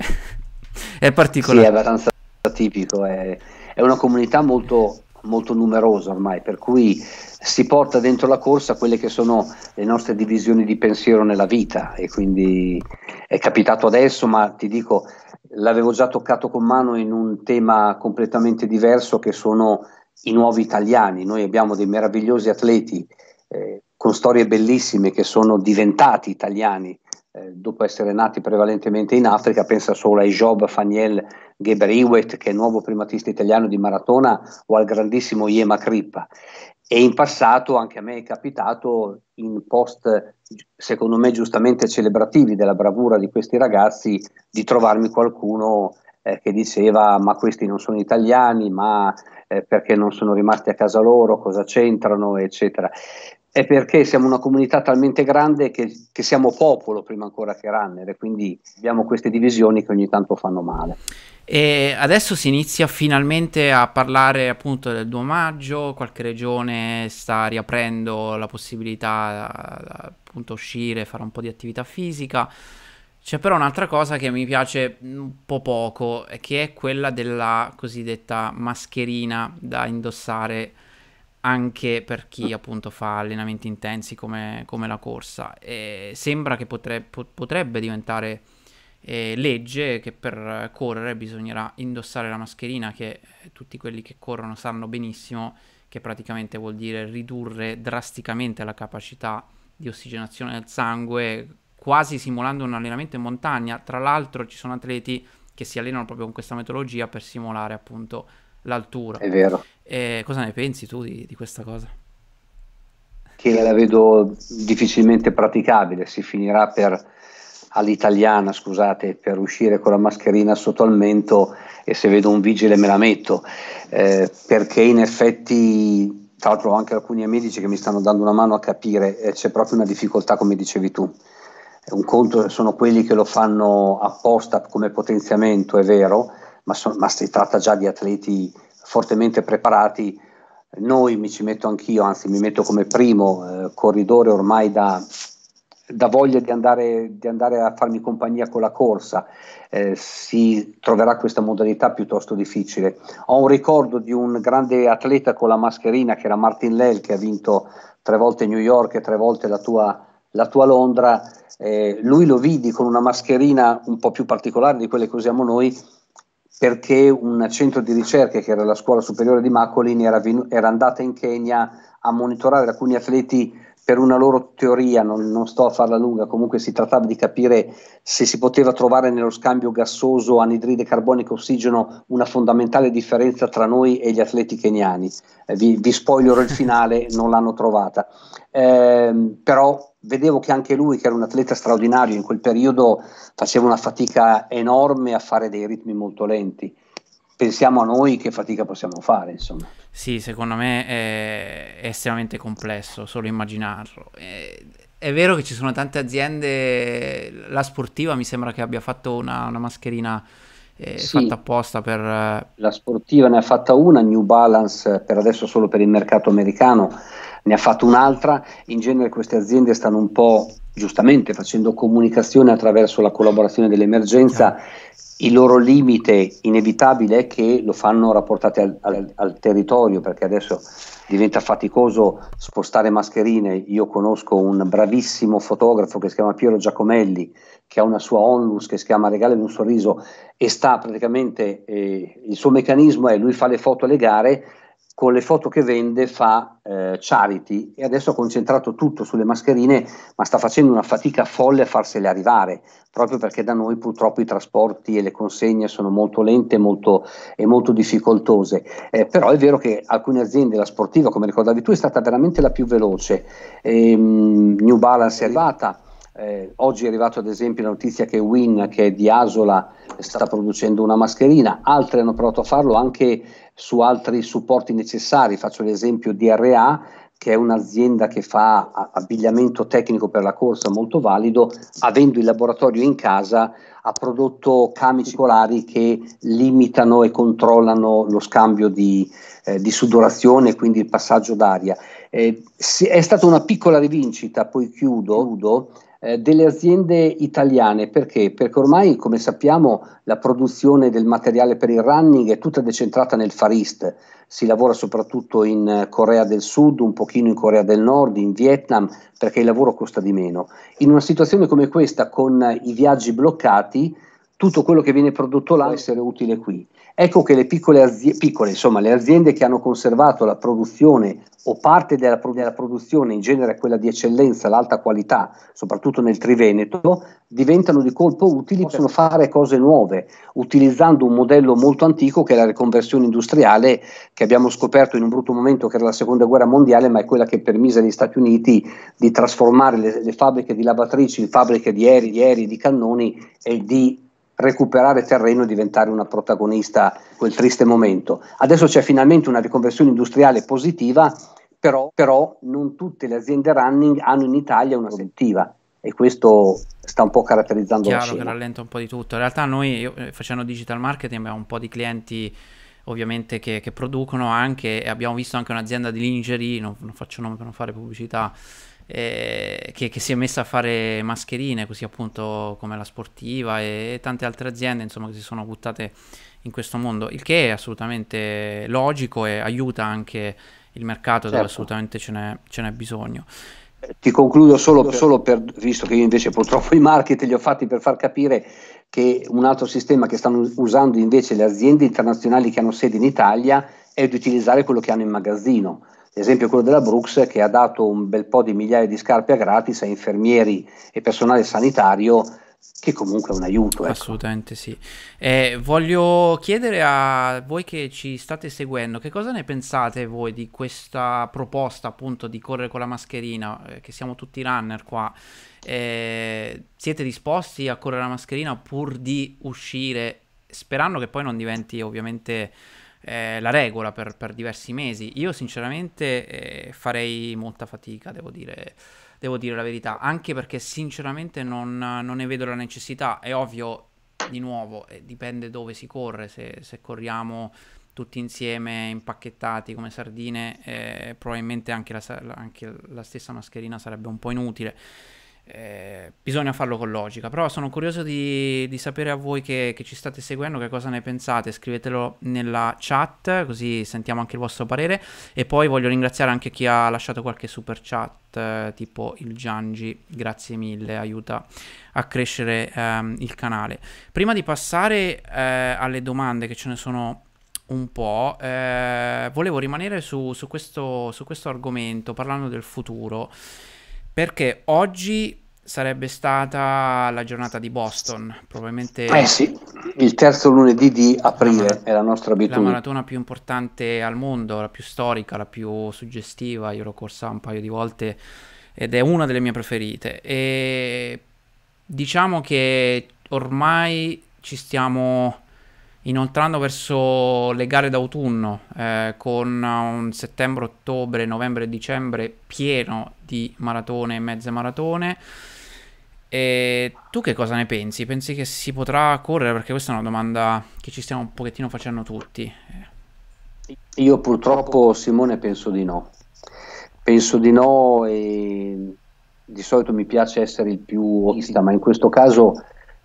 è particolare. Sì, è abbastanza tipico. È, è una comunità molto, molto numerosa ormai, per cui si porta dentro la corsa quelle che sono le nostre divisioni di pensiero nella vita e quindi è capitato adesso, ma ti dico, l'avevo già toccato con mano in un tema completamente diverso che sono i nuovi italiani. Noi abbiamo dei meravigliosi atleti eh, con storie bellissime che sono diventati italiani eh, dopo essere nati prevalentemente in Africa, pensa solo ai Job Faniel Geberiwet, che è il nuovo primatista italiano di maratona, o al grandissimo Iema Crippa. E in passato anche a me è capitato in post, secondo me giustamente celebrativi della bravura di questi ragazzi, di trovarmi qualcuno eh, che diceva ma questi non sono italiani, ma eh, perché non sono rimasti a casa loro, cosa c'entrano, eccetera è perché siamo una comunità talmente grande che, che, siamo popolo prima ancora che runner e quindi abbiamo queste divisioni che ogni tanto fanno male. E adesso si inizia finalmente a parlare appunto del 2 maggio, qualche regione sta riaprendo la possibilità appunto uscire, fare un po' di attività fisica. C'è però un'altra cosa che mi piace un po' poco, che è quella della cosiddetta mascherina da indossare anche per chi appunto fa allenamenti intensi come, come la corsa. E sembra che potre, potrebbe diventare eh, legge che per correre bisognerà indossare la mascherina che eh, tutti quelli che corrono sanno benissimo che praticamente vuol dire ridurre drasticamente la capacità di ossigenazione del sangue quasi simulando un allenamento in montagna. Tra l'altro ci sono atleti che si allenano proprio con questa metodologia per simulare appunto l'altura. È vero. E cosa ne pensi tu di, di questa cosa? Che la vedo difficilmente praticabile, si finirà per all'italiana, scusate, per uscire con la mascherina sotto al mento e se vedo un vigile me la metto, eh, perché in effetti, tra l'altro ho anche alcuni medici che mi stanno dando una mano a capire, eh, c'è proprio una difficoltà come dicevi tu. Un conto sono quelli che lo fanno apposta come potenziamento, è vero, ma, so, ma si tratta già di atleti fortemente preparati. Noi mi ci metto anch'io, anzi mi metto come primo eh, corridore ormai da, da voglia di andare, di andare, a farmi compagnia con la corsa, eh, si troverà questa modalità piuttosto difficile. Ho un ricordo di un grande atleta con la mascherina che era Martin Lell che ha vinto tre volte New York e tre volte la tua, la tua Londra. Eh, lui lo vidi con una mascherina un po' più particolare di quelle che usiamo noi perché un centro di ricerca che era la scuola superiore di Macolin era, era andata in Kenya a monitorare alcuni atleti per una loro teoria, non, non, sto a farla lunga, comunque si trattava di capire se si poteva trovare nello scambio gassoso anidride carbonica-ossigeno una fondamentale differenza tra noi e gli atleti keniani. Eh, vi, vi spoilerò il finale, non l'hanno trovata. Eh, però vedevo che anche lui, che era un atleta straordinario in quel periodo, faceva una fatica enorme a fare dei ritmi molto lenti. Pensiamo a noi che fatica possiamo fare, insomma. Sì, secondo me è, estremamente complesso solo immaginarlo. È, è, vero che ci sono tante aziende, la sportiva mi sembra che abbia fatto una, una mascherina eh, sì. fatta apposta per... Eh, la sportiva ne ha fatta una, New Balance per adesso solo per il mercato americano, ne ha fatto un'altra, in genere queste aziende stanno un po' giustamente facendo comunicazione attraverso la collaborazione dell'emergenza, il loro limite inevitabile è che lo fanno rapportati al, al, al, territorio, perché adesso diventa faticoso spostare mascherine. Io conosco un bravissimo fotografo che si chiama Piero Giacomelli, che ha una sua onlus che si chiama Regale un sorriso e sta praticamente, eh, il suo meccanismo è lui fa le foto alle gare, con le foto che vende fa eh, charity e adesso ha concentrato tutto sulle mascherine, ma sta facendo una fatica folle a farsele arrivare, proprio perché da noi purtroppo i trasporti e le consegne sono molto lente molto, e molto difficoltose. Eh, però è vero che alcune aziende, la sportiva, come ricordavi tu, è stata veramente la più veloce. E, ehm, New Balance è arrivata eh, oggi è arrivata ad esempio la notizia che Win, che è di Asola, sta producendo una mascherina, Altri hanno provato a farlo anche su altri supporti necessari, faccio l'esempio di RA, che è un'azienda che fa abbigliamento tecnico per la corsa molto valido, avendo il laboratorio in casa ha prodotto camici colari che limitano e controllano lo scambio di, eh, di sudorazione, quindi il passaggio d'aria. Eh, è stata una piccola rivincita, poi chiudo, eh, delle aziende italiane, perché? Perché ormai, come sappiamo, la produzione del materiale per il running è tutta decentrata nel Far East, si lavora soprattutto in Corea del Sud, un pochino in Corea del Nord, in Vietnam, perché il lavoro costa di meno. In una situazione come questa, con i viaggi bloccati, tutto quello che viene prodotto là essere utile qui. Ecco che le piccole, aziende, piccole insomma, le aziende che hanno conservato la produzione o parte della, della, produzione, in genere quella di eccellenza, l'alta qualità, soprattutto nel Triveneto, diventano di colpo utili, possono fare cose nuove, utilizzando un modello molto antico che è la riconversione industriale, che abbiamo scoperto in un brutto momento che era la seconda guerra mondiale, ma è quella che permise agli Stati Uniti di trasformare le, le fabbriche di lavatrici in fabbriche di aerei, di aerei, di cannoni e di recuperare terreno e diventare una protagonista quel triste momento. Adesso c'è finalmente una riconversione industriale positiva però, però non tutte le aziende running hanno in Italia una produttiva e questo sta un po' caratterizzando Chiaro la scena. Chiaro che rallenta un po' di tutto. In realtà noi io, eh, facendo digital marketing abbiamo un po' di clienti ovviamente che, che producono anche e abbiamo visto anche un'azienda di lingerie, non, non faccio nome per non fare pubblicità, eh, che, che, si è messa a fare mascherine, così appunto come la sportiva e, e, tante altre aziende insomma che si sono buttate in questo mondo, il che è assolutamente logico e aiuta anche il mercato certo. dove assolutamente ce n'è, ce n'è bisogno. Eh, ti concludo solo, solo per, visto che io invece purtroppo i market li ho fatti per far capire che un altro sistema che stanno usando invece le aziende internazionali che hanno sede in Italia è di utilizzare quello che hanno in magazzino. L'esempio è quello della Brooks che ha dato un bel po' di migliaia di scarpe a gratis a infermieri e personale sanitario che comunque è un aiuto. Ecco. Assolutamente sì. Eh, voglio chiedere a voi che ci state seguendo, che cosa ne pensate voi di questa proposta appunto di correre con la mascherina, eh, che siamo tutti runner qua? Eh, siete disposti a correre la mascherina pur di uscire, sperando che poi non diventi ovviamente eh, la regola per, per, diversi mesi? Io sinceramente eh, farei molta fatica, devo dire devo dire la verità, anche perché sinceramente non, non ne vedo la necessità, è ovvio, di nuovo, eh, dipende dove si corre, se, se corriamo tutti insieme impacchettati come sardine, eh, probabilmente anche la, anche la stessa mascherina sarebbe un po' inutile. Eh, bisogna farlo con logica, però sono curioso di, di sapere a voi che, che, ci state seguendo che cosa ne pensate, scrivetelo nella chat così sentiamo anche il vostro parere e poi voglio ringraziare anche chi ha lasciato qualche super chat eh, tipo il Giangi, grazie mille, aiuta a crescere ehm, il canale. Prima di passare eh, alle domande che ce ne sono un po', eh, volevo rimanere su, su, questo, su questo argomento parlando del futuro. Perché oggi sarebbe stata la giornata di Boston, probabilmente... Eh sì, il terzo lunedì di aprile è la nostra abitudine. La maratona più importante al mondo, la più storica, la più suggestiva, io l'ho corsa un paio di volte ed è una delle mie preferite. E diciamo che ormai ci stiamo inoltrando verso le gare d'autunno eh, con un settembre, ottobre, novembre e dicembre pieno di maratone e mezze maratone. E tu che cosa ne pensi? Pensi che si potrà correre? Perché questa è una domanda che ci stiamo un pochettino facendo tutti. Io purtroppo, Simone, penso di no. Penso di no e di solito mi piace essere il più ottimista, ma in questo caso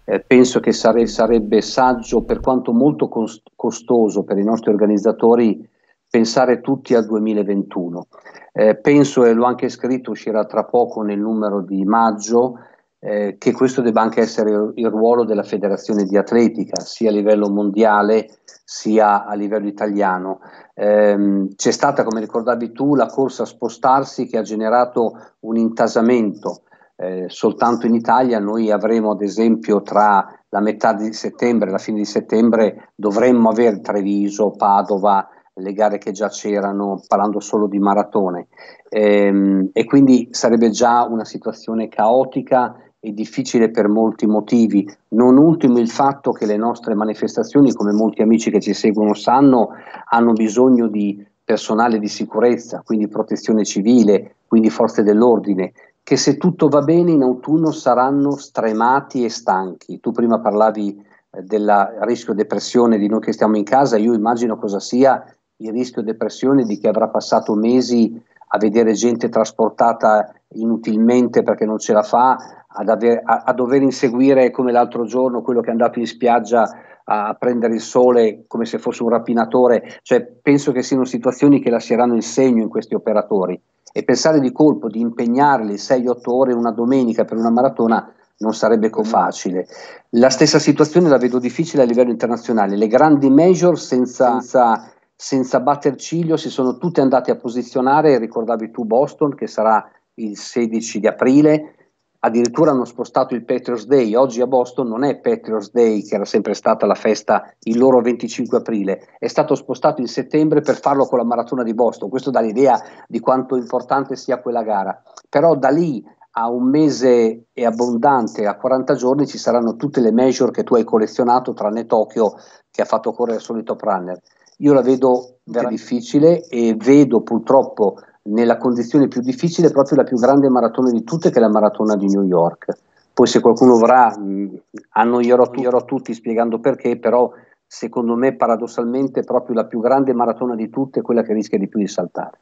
eh, penso che sare sarebbe saggio, per quanto molto costoso per i nostri organizzatori, pensare tutti al 2021. Eh, penso, e l'ho anche scritto, uscirà tra poco nel numero di maggio, eh, che questo debba anche essere il ruolo della federazione di atletica, sia a livello mondiale sia a livello italiano. Eh, c'è stata, come ricordavi tu, la corsa a spostarsi che ha generato un intasamento eh, soltanto in Italia noi avremo ad esempio tra la metà di settembre e la fine di settembre dovremmo avere Treviso, Padova, le gare che già c'erano, parlando solo di maratone. Ehm, e quindi sarebbe già una situazione caotica e difficile per molti motivi, non ultimo il fatto che le nostre manifestazioni, come molti amici che ci seguono sanno, hanno bisogno di personale di sicurezza, quindi protezione civile, quindi forze dell'ordine, che se tutto va bene in autunno saranno stremati e stanchi. Tu prima parlavi eh, del rischio depressione di noi che stiamo in casa, io immagino cosa sia il rischio depressione di chi avrà passato mesi a vedere gente trasportata inutilmente perché non ce la fa, ad aver, a, a dover inseguire come l'altro giorno quello che è andato in spiaggia a prendere il sole come se fosse un rapinatore, cioè penso che siano situazioni che lasceranno il segno in questi operatori e pensare di colpo di impegnarli 6-8 ore una domenica per una maratona non sarebbe mm. facile. La stessa situazione la vedo difficile a livello internazionale, le grandi major senza, mm. senza, senza batter ciglio si sono tutte andate a posizionare, ricordavi tu Boston che sarà il 16 di aprile, addirittura hanno spostato il Patriots Day, oggi a Boston non è Patriots Day che era sempre stata la festa il loro 25 aprile, è stato spostato in settembre per farlo con la maratona di Boston, questo dà l'idea di quanto importante sia quella gara, però da lì a un mese e abbondante, a 40 giorni, ci saranno tutte le major che tu hai collezionato, tranne Tokyo che ha fatto correre il solito runner. Io la vedo difficile e vedo purtroppo nella condizione più difficile proprio la più grande maratona di tutte, che è la maratona di New York. Poi se qualcuno vorrà, annoierò, annoierò tutti spiegando perché, però secondo me paradossalmente proprio la più grande maratona di tutte è quella che rischia di più di saltare.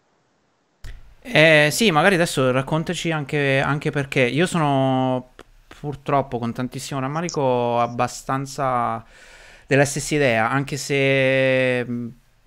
Eh, sì, magari adesso raccontaci anche, anche perché io sono purtroppo con tantissimo rammarico abbastanza della stessa idea, anche se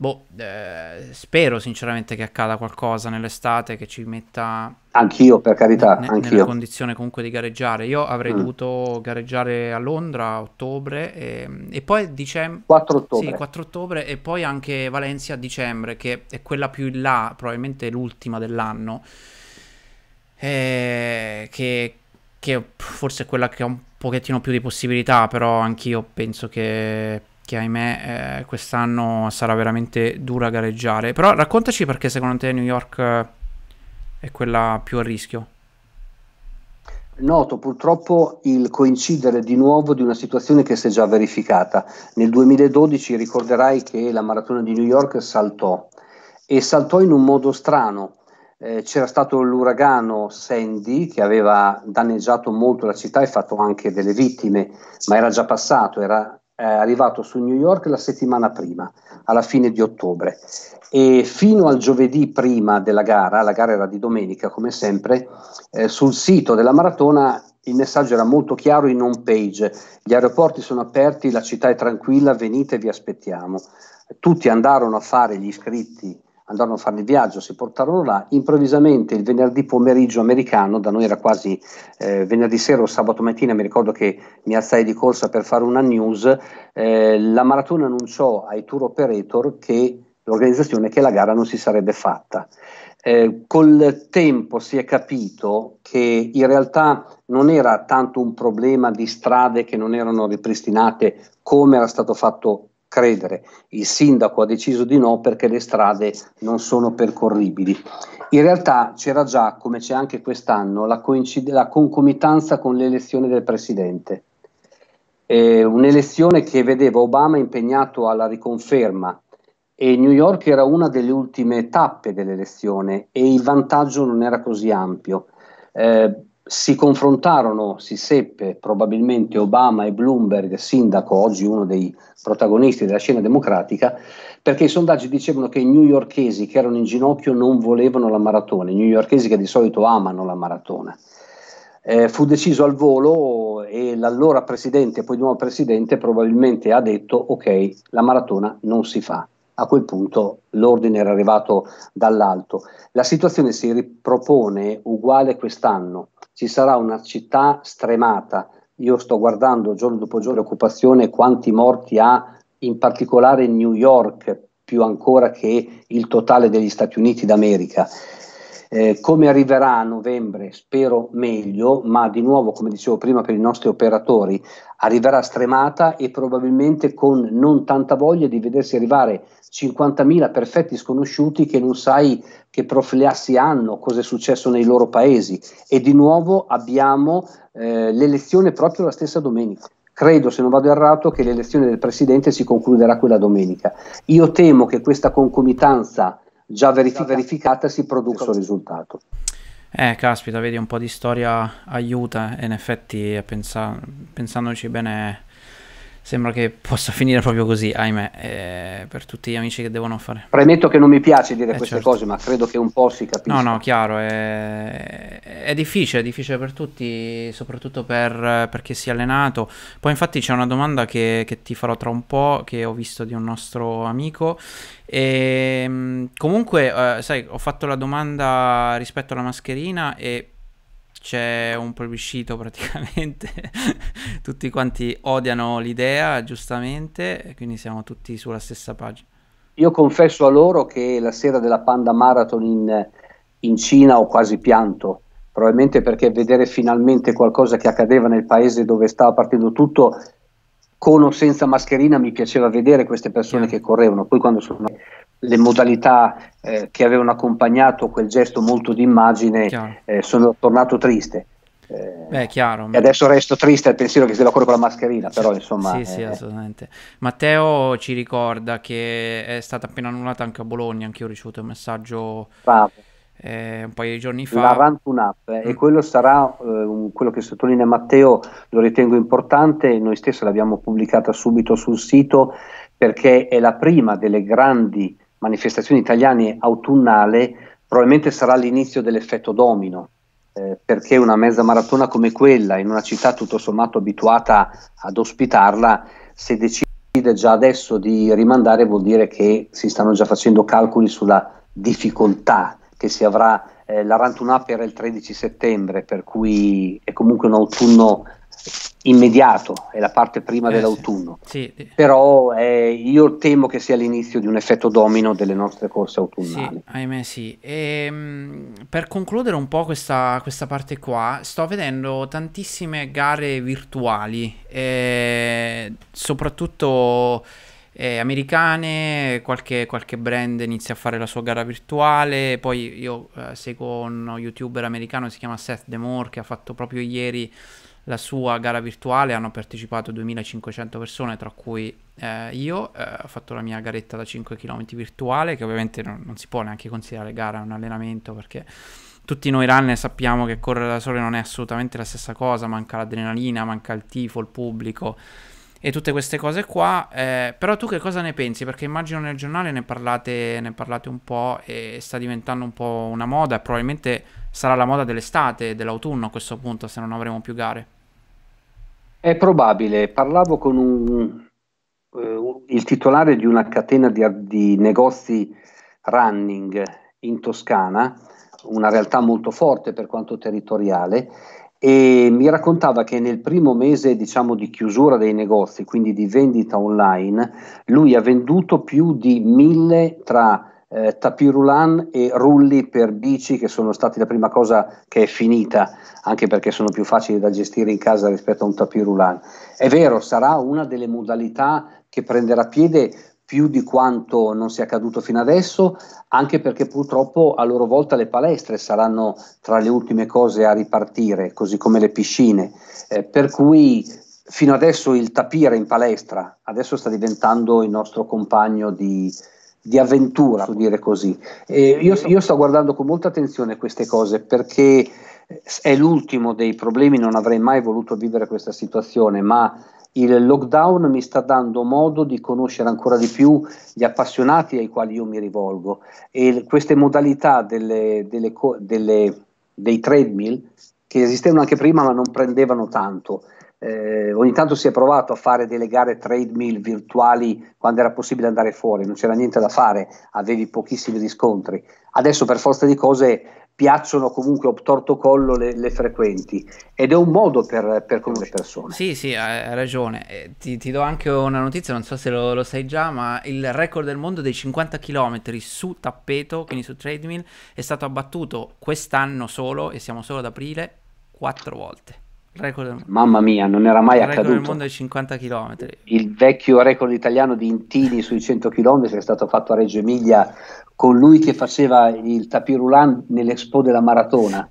Boh, eh, spero sinceramente che accada qualcosa nell'estate che ci metta... Anch'io, per carità, ne, anch'io. Nella condizione comunque di gareggiare. Io avrei mm. dovuto gareggiare a Londra a ottobre e, ehm, e poi dicembre... 4 ottobre. Sì, 4 ottobre e poi anche Valencia a dicembre, che è quella più in là, probabilmente l'ultima dell'anno, eh, che, che forse è quella che ha un pochettino più di possibilità, però anch'io penso che che ahimè eh, quest'anno sarà veramente dura gareggiare. Però raccontaci perché secondo te New York eh, è quella più a rischio. Noto purtroppo il coincidere di nuovo di una situazione che si è già verificata. Nel 2012 ricorderai che la maratona di New York saltò e saltò in un modo strano. Eh, c'era stato l'uragano Sandy che aveva danneggiato molto la città e fatto anche delle vittime, ma era già passato, era eh, arrivato su New York la settimana prima, alla fine di ottobre. E fino al giovedì prima della gara, la gara era di domenica come sempre, eh, sul sito della maratona il messaggio era molto chiaro in home page, gli aeroporti sono aperti, la città è tranquilla, venite, vi aspettiamo. Tutti andarono a fare gli iscritti andarono a farne il viaggio, si portarono là, improvvisamente il venerdì pomeriggio americano, da noi era quasi eh, venerdì sera o sabato mattina, mi ricordo che mi alzai di corsa per fare una news, eh, la maratona annunciò ai tour operator che l'organizzazione che la gara non si sarebbe fatta. Eh, col tempo si è capito che in realtà non era tanto un problema di strade che non erano ripristinate come era stato fatto credere. Il sindaco ha deciso di no perché le strade non sono percorribili. In realtà c'era già, come c'è anche quest'anno, la, coincid- la concomitanza con l'elezione del presidente. Eh, un'elezione che vedeva Obama impegnato alla riconferma e New York era una delle ultime tappe dell'elezione e il vantaggio non era così ampio. Eh, si confrontarono, si seppe probabilmente Obama e Bloomberg, sindaco, oggi uno dei protagonisti della scena democratica, perché i sondaggi dicevano che i newyorkesi che erano in ginocchio non volevano la maratona, i newyorkesi che di solito amano la maratona. Eh, fu deciso al volo e l'allora presidente, poi nuovo presidente, probabilmente ha detto ok, la maratona non si fa. A quel punto l'ordine era arrivato dall'alto. La situazione si ripropone uguale quest'anno ci sarà una città stremata. Io sto guardando giorno dopo giorno l'occupazione, quanti morti ha in particolare New York, più ancora che il totale degli Stati Uniti d'America. Eh, come arriverà a novembre spero meglio, ma di nuovo, come dicevo prima, per i nostri operatori arriverà stremata e probabilmente con non tanta voglia di vedersi arrivare 50.000 perfetti sconosciuti che non sai che profilassi hanno, cosa è successo nei loro paesi. E di nuovo abbiamo eh, l'elezione proprio la stessa domenica credo, se non vado errato, che l'elezione del Presidente si concluderà quella domenica. Io temo che questa concomitanza già verificata, verificata si produce un risultato. Eh, caspita, vedi, un po' di storia aiuta in effetti pensa, pensandoci bene sembra che possa finire proprio così, ahimè, eh, per tutti gli amici che devono fare. Premetto che non mi piace dire eh, queste certo. cose, ma credo che un po' si capisca. No, no, chiaro, è, è difficile, è difficile per tutti, soprattutto per, per, chi si è allenato. Poi infatti c'è una domanda che, che, ti farò tra un po', che ho visto di un nostro amico. E, ehm, comunque, eh, sai, ho fatto la domanda rispetto alla mascherina e c'è un plebiscito praticamente, tutti quanti odiano l'idea, giustamente, e quindi siamo tutti sulla stessa pagina. Io confesso a loro che la sera della Panda Marathon in, in Cina ho quasi pianto, probabilmente perché vedere finalmente qualcosa che accadeva nel paese dove stava partendo tutto con o senza mascherina mi piaceva vedere queste persone che correvano. Poi quando sono le modalità eh, che avevano accompagnato quel gesto molto di immagine eh, sono tornato triste. Eh, Beh, chiaro. E adesso resto triste al pensiero che stiamo ancora con la mascherina, però insomma... Sì, sì, eh, eh. assolutamente. Matteo ci ricorda che è stata appena annullata anche a Bologna, anche io ho ricevuto un messaggio eh, un paio di giorni fa. La Rantun Up, mm. e quello sarà un, quello che sottolinea Matteo, lo ritengo importante, noi stessi l'abbiamo pubblicata subito sul sito perché è la prima delle grandi manifestazione italiana autunnale probabilmente sarà l'inizio dell'effetto domino, eh, perché una mezza maratona come quella, in una città tutto sommato abituata ad ospitarla, se decide già adesso di rimandare vuol dire che si stanno già facendo calcoli sulla difficoltà che si avrà. Eh, la Rantuna era il 13 settembre, per cui è comunque un autunno immediato, è la parte prima eh, dell'autunno, sì, sì. però eh, io temo che sia l'inizio di un effetto domino delle nostre corse autunnali. Sì, ahimè sì. E, ehm, per concludere un po' questa, questa, parte qua, sto vedendo tantissime gare virtuali, eh, soprattutto eh, americane, qualche, qualche, brand inizia a fare la sua gara virtuale, poi io eh, seguo un youtuber americano, si chiama Seth DeMore, che ha fatto proprio ieri la sua gara virtuale hanno partecipato 2500 persone, tra cui eh, io, eh, ho fatto la mia garetta da 5 km virtuale, che ovviamente non, non si può neanche considerare gara, un allenamento perché tutti noi runner sappiamo che correre da sole non è assolutamente la stessa cosa, manca l'adrenalina, manca il tifo, il pubblico e tutte queste cose qua. Eh, però tu che cosa ne pensi? Perché immagino nel giornale ne parlate, ne parlate un po' e sta diventando un po' una moda probabilmente sarà la moda dell'estate, dell'autunno a questo punto se non avremo più gare. È probabile, parlavo con un, eh, il titolare di una catena di, di, negozi running in Toscana, una realtà molto forte per quanto territoriale, e mi raccontava che nel primo mese diciamo, di chiusura dei negozi, quindi di vendita online, lui ha venduto più di mille tra eh, tapirulan e rulli per bici che sono stati la prima cosa che è finita, anche perché sono più facili da gestire in casa rispetto a un tapirulan. È vero, sarà una delle modalità che prenderà piede più di quanto non sia accaduto fino adesso, anche perché purtroppo a loro volta le palestre saranno tra le ultime cose a ripartire, così come le piscine, eh, per cui fino adesso il tapire in palestra adesso sta diventando il nostro compagno di, di avventura, posso dire così. Io, io, sto guardando con molta attenzione queste cose perché eh, è l'ultimo dei problemi, non avrei mai voluto vivere questa situazione, ma il lockdown mi sta dando modo di conoscere ancora di più gli appassionati ai quali io mi rivolgo e queste modalità delle, delle, delle, dei treadmill che esistevano anche prima ma non prendevano tanto eh, ogni tanto si è provato a fare delle gare trade mill virtuali quando era possibile andare fuori, non c'era niente da fare, avevi pochissimi riscontri. Adesso per forza di cose piacciono comunque torto collo le, le, frequenti ed è un modo per, per conoscere persone. Sì, sì, hai ragione. Eh, ti, ti, do anche una notizia, non so se lo, lo, sai già, ma il record del mondo dei 50 km su tappeto, quindi su trade treadmill, è stato abbattuto quest'anno solo, e siamo solo ad aprile, quattro volte. Record... Mamma mia, non era mai il accaduto. Il record del mondo è 50 km. Il vecchio record italiano di Intini sui 100 km è stato fatto a Reggio Emilia con lui che faceva il tapirulan nell'Expo della Maratona.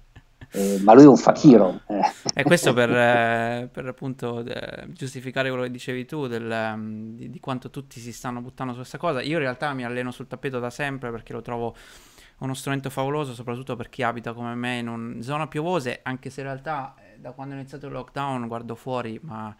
Eh, ma lui è un fakiro. Eh. E questo per, eh, per appunto eh, giustificare quello che dicevi tu del, mm, di, di, quanto tutti si stanno buttando su questa cosa. Io in realtà mi alleno sul tappeto da sempre perché lo trovo uno strumento favoloso, soprattutto per chi abita come me in un, zona piovose, anche se in realtà da quando è iniziato il lockdown guardo fuori, ma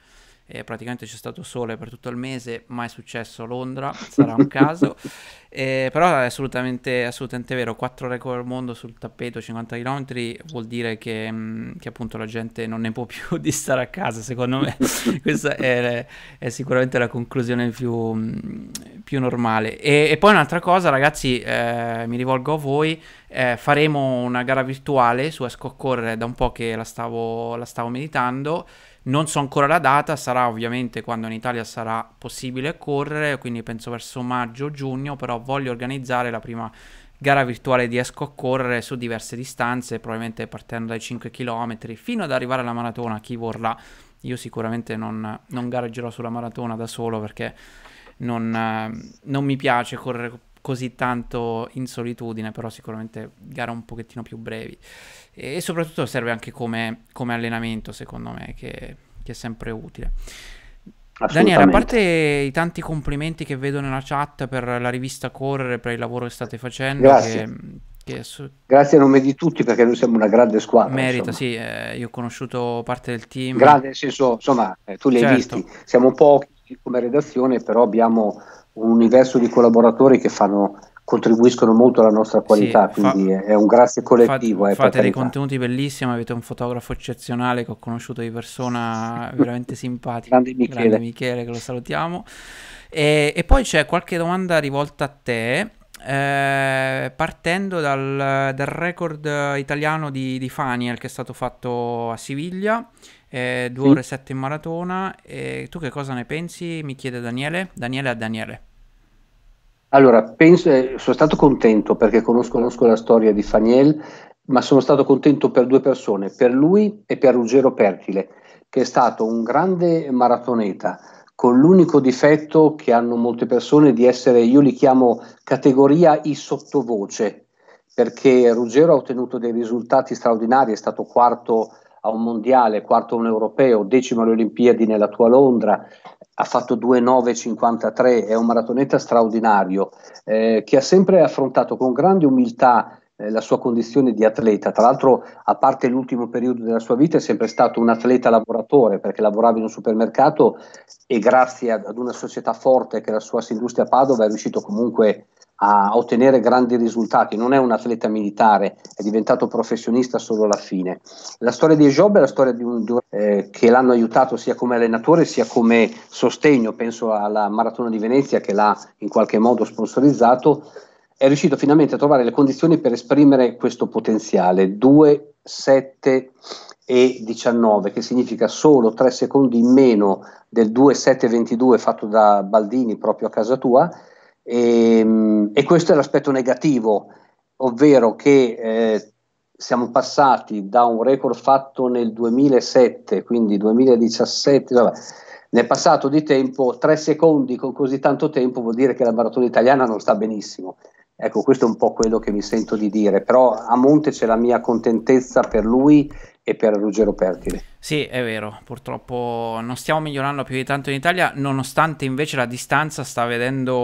e praticamente c'è stato sole per tutto il mese, mai successo a Londra, sarà un caso, eh, però è assolutamente, assolutamente vero, 4 record al mondo sul tappeto, 50 km, vuol dire che, mm, che, appunto la gente non ne può più di stare a casa, secondo me questa è, è sicuramente la conclusione più, mm, più normale. E, e, poi un'altra cosa ragazzi, eh, mi rivolgo a voi, eh, faremo una gara virtuale su Esco Correre, da un po' che la stavo, la stavo meditando, non so ancora la data, sarà ovviamente quando in Italia sarà possibile correre, quindi penso verso maggio giugno, però voglio organizzare la prima gara virtuale di Esco a correre su diverse distanze, probabilmente partendo dai 5 km fino ad arrivare alla maratona, chi vorrà. Io sicuramente non, non gareggerò sulla maratona da solo perché non, non mi piace correre così tanto in solitudine, però sicuramente gare un pochettino più brevi e soprattutto serve anche come, come allenamento, secondo me, che, che è sempre utile. Daniele, a parte i tanti complimenti che vedo nella chat per la rivista Correre, per il lavoro che state facendo, Grazie. Che, che su... Grazie a nome di tutti perché noi siamo una grande squadra. Merita, insomma. sì, eh, io ho conosciuto parte del team. Grande nel senso, insomma, eh, tu li certo. hai visti, siamo pochi come redazione, però abbiamo un universo di collaboratori che fanno contribuiscono molto alla nostra qualità, sì, quindi fa, è un grazie collettivo. Fa, eh, fate dei contenuti bellissimi, avete un fotografo eccezionale che ho conosciuto di persona veramente simpatico, grande Michele. grande Michele che lo salutiamo. E, e poi c'è qualche domanda rivolta a te, eh, partendo dal, dal, record italiano di, di, Faniel che è stato fatto a Siviglia, eh, 2 sì. ore 7 in maratona, tu che cosa ne pensi? Mi chiede Daniele, Daniele a Daniele. Allora, penso, eh, sono stato contento perché conosco, conosco, la storia di Faniel, ma sono stato contento per due persone, per lui e per Ruggero Pertile, che è stato un grande maratoneta con l'unico difetto che hanno molte persone di essere, io li chiamo categoria i sottovoce, perché Ruggero ha ottenuto dei risultati straordinari, è stato quarto a un mondiale, quarto un europeo, decimo alle Olimpiadi nella tua Londra, ha fatto 2,953, è un maratoneta straordinario, eh, che ha sempre affrontato con grande umiltà eh, la sua condizione di atleta. Tra l'altro, a parte l'ultimo periodo della sua vita, è sempre stato un atleta lavoratore, perché lavorava in un supermercato e grazie ad una società forte che è la sua Industria Padova è riuscito comunque a a ottenere grandi risultati, non è un atleta militare, è diventato professionista solo alla fine. La storia di Job è la storia di un, di eh, che l'hanno aiutato sia come allenatore sia come sostegno, penso alla Maratona di Venezia che l'ha in qualche modo sponsorizzato, è riuscito finalmente a trovare le condizioni per esprimere questo potenziale, 2, 7 e 19, che significa solo 3 secondi in meno del 2, 7, 22 fatto da Baldini proprio a casa tua e, ehm, e questo è l'aspetto negativo, ovvero che eh, siamo passati da un record fatto nel 2007, quindi 2017, vabbè, nel passato di tempo, tre secondi con così tanto tempo vuol dire che la maratona italiana non sta benissimo. Ecco, questo è un po' quello che mi sento di dire, però a monte c'è la mia contentezza per lui e per Ruggero Pertile. Sì, è vero, purtroppo non stiamo migliorando più di tanto in Italia, nonostante invece la distanza sta vedendo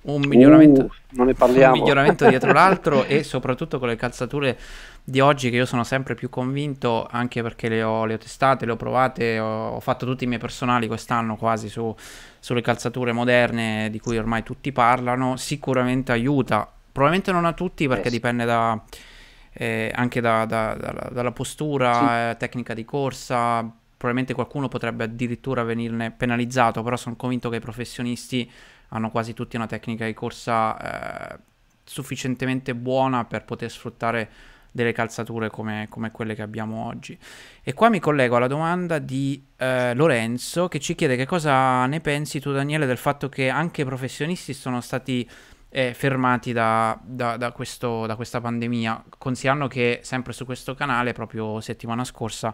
un uh, miglioramento, uh, non ne parliamo. Un miglioramento dietro l'altro e soprattutto con le calzature di oggi che io sono sempre più convinto, anche perché le ho, le ho testate, le ho provate, ho, ho, fatto tutti i miei personali quest'anno quasi su, sulle calzature moderne di cui ormai tutti parlano, sicuramente aiuta, probabilmente non a tutti perché eh dipende da eh, anche da, da, da, dalla postura, sì. Eh, tecnica di corsa, probabilmente qualcuno potrebbe addirittura venirne penalizzato, però sono convinto che i professionisti hanno quasi tutti una tecnica di corsa eh, sufficientemente buona per poter sfruttare delle calzature come, come, quelle che abbiamo oggi. E qua mi collego alla domanda di eh, Lorenzo che ci chiede che cosa ne pensi tu Daniele del fatto che anche i professionisti sono stati eh, fermati da, da, da, questo, da, questa pandemia, considerando che sempre su questo canale, proprio settimana scorsa,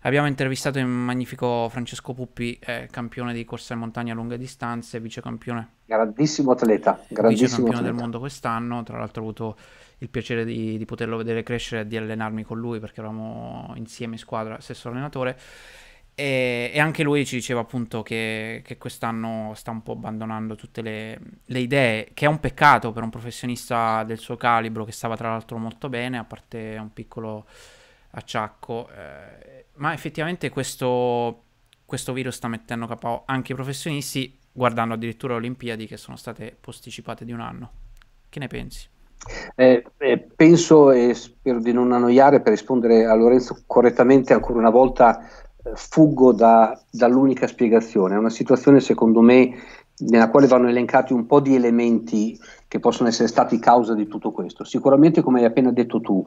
abbiamo intervistato il magnifico Francesco Puppi, eh, campione di corsa in montagna a lunghe distanze, vicecampione. Grandissimo atleta, grandissimo atleta. del mondo quest'anno, tra l'altro ho avuto il piacere di, di poterlo vedere crescere e di allenarmi con lui perché eravamo insieme in squadra, stesso allenatore. E, e, anche lui ci diceva appunto che, che quest'anno sta un po' abbandonando tutte le, le, idee, che è un peccato per un professionista del suo calibro che stava tra l'altro molto bene, a parte un piccolo acciacco. Eh, ma effettivamente questo, questo virus sta mettendo capo anche i professionisti, guardando addirittura le Olimpiadi che sono state posticipate di un anno. Che ne pensi? Eh, eh, penso e spero di non annoiare per rispondere a Lorenzo correttamente ancora una volta eh, fuggo da, dall'unica spiegazione, è una situazione secondo me nella quale vanno elencati un po' di elementi che possono essere stati causa di tutto questo. Sicuramente, come hai appena detto tu,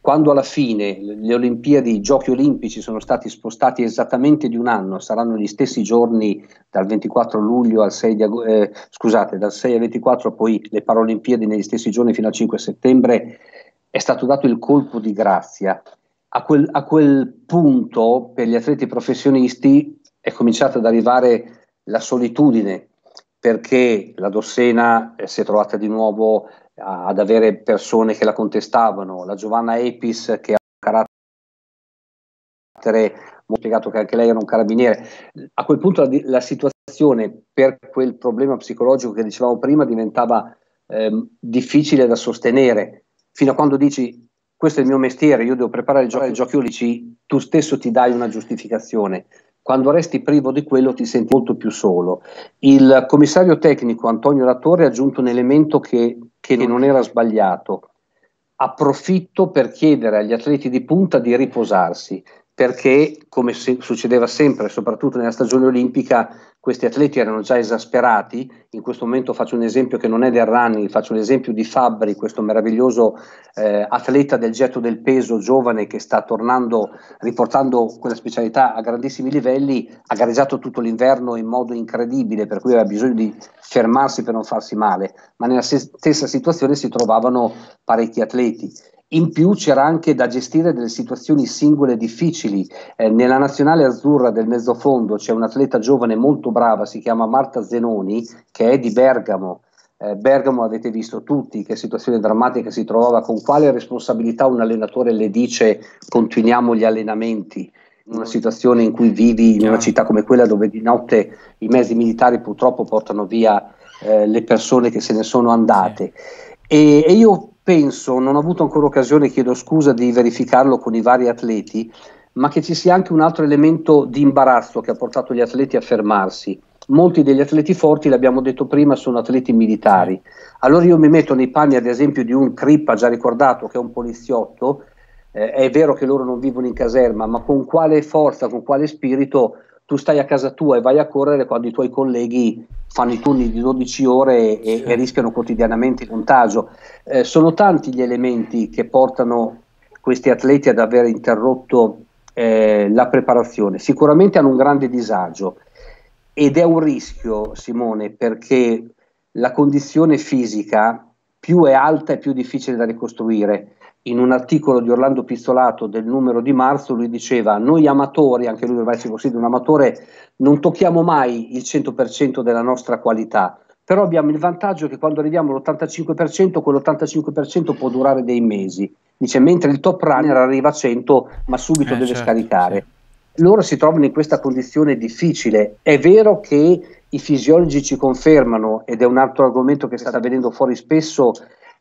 quando alla fine le Olimpiadi, i giochi olimpici sono stati spostati esattamente di un anno, saranno gli stessi giorni dal 24 luglio al 6 di agosto, eh, scusate, dal 6 al 24, poi le Paralimpiadi negli stessi giorni fino al 5 settembre, è stato dato il colpo di grazia a quel, a quel punto per gli atleti professionisti è cominciata ad arrivare la solitudine, perché la Dossena eh, si è trovata di nuovo ad avere persone che la contestavano, la Giovanna Epis che ha un carattere molto spiegato che anche lei era un carabiniere. A quel punto la, la situazione per quel problema psicologico che dicevamo prima diventava eh, difficile da sostenere, fino a quando dici questo è il mio mestiere, io devo preparare gio- giochi olici, tu stesso ti dai una giustificazione. Quando resti privo di quello ti senti molto più solo. Il commissario tecnico Antonio Latorre ha aggiunto un elemento che, che non era sbagliato. Approfitto per chiedere agli atleti di punta di riposarsi perché come se succedeva sempre, soprattutto nella stagione olimpica, questi atleti erano già esasperati. In questo momento faccio un esempio che non è del running, faccio l'esempio di Fabri, questo meraviglioso eh, atleta del getto del peso giovane che sta tornando, riportando quella specialità a grandissimi livelli, ha gareggiato tutto l'inverno in modo incredibile, per cui aveva bisogno di fermarsi per non farsi male, ma nella stessa situazione si trovavano parecchi atleti in più c'era anche da gestire delle situazioni singole difficili. Eh, nella nazionale azzurra del mezzofondo c'è un'atleta giovane molto brava, si chiama Marta Zenoni, che è di Bergamo. Eh, Bergamo avete visto tutti che situazione drammatica si trovava, con quale responsabilità un allenatore le dice continuiamo gli allenamenti una situazione in cui vivi in una città come quella dove di notte i mezzi militari purtroppo portano via eh, le persone che se ne sono andate. E, e, io penso, non ho avuto ancora occasione, chiedo scusa, di verificarlo con i vari atleti, ma che ci sia anche un altro elemento di imbarazzo che ha portato gli atleti a fermarsi. Molti degli atleti forti, l'abbiamo detto prima, sono atleti militari. Allora io mi metto nei panni, ad esempio, di un Crippa, già ricordato, che è un poliziotto. Eh, è vero che loro non vivono in caserma, ma con quale forza, con quale spirito tu stai a casa tua e vai a correre quando i tuoi colleghi fanno i turni di 12 ore e, sì. e rischiano quotidianamente il montaggio. Eh, sono tanti gli elementi che portano questi atleti ad aver interrotto eh, la preparazione. Sicuramente hanno un grande disagio ed è un rischio, Simone, perché la condizione fisica più è alta e più difficile da ricostruire in un articolo di Orlando Pistolato del numero di marzo lui diceva noi amatori, anche lui ormai si considera un amatore, non tocchiamo mai il 100% della nostra qualità, però abbiamo il vantaggio che quando arriviamo all'85%, quell'85% può durare dei mesi. Dice, mentre il top runner arriva a 100, ma subito eh, deve certo, scaricare. Sì. Loro si trovano in questa condizione difficile. È vero che i fisiologi ci confermano, ed è un altro argomento che sta venendo fuori spesso,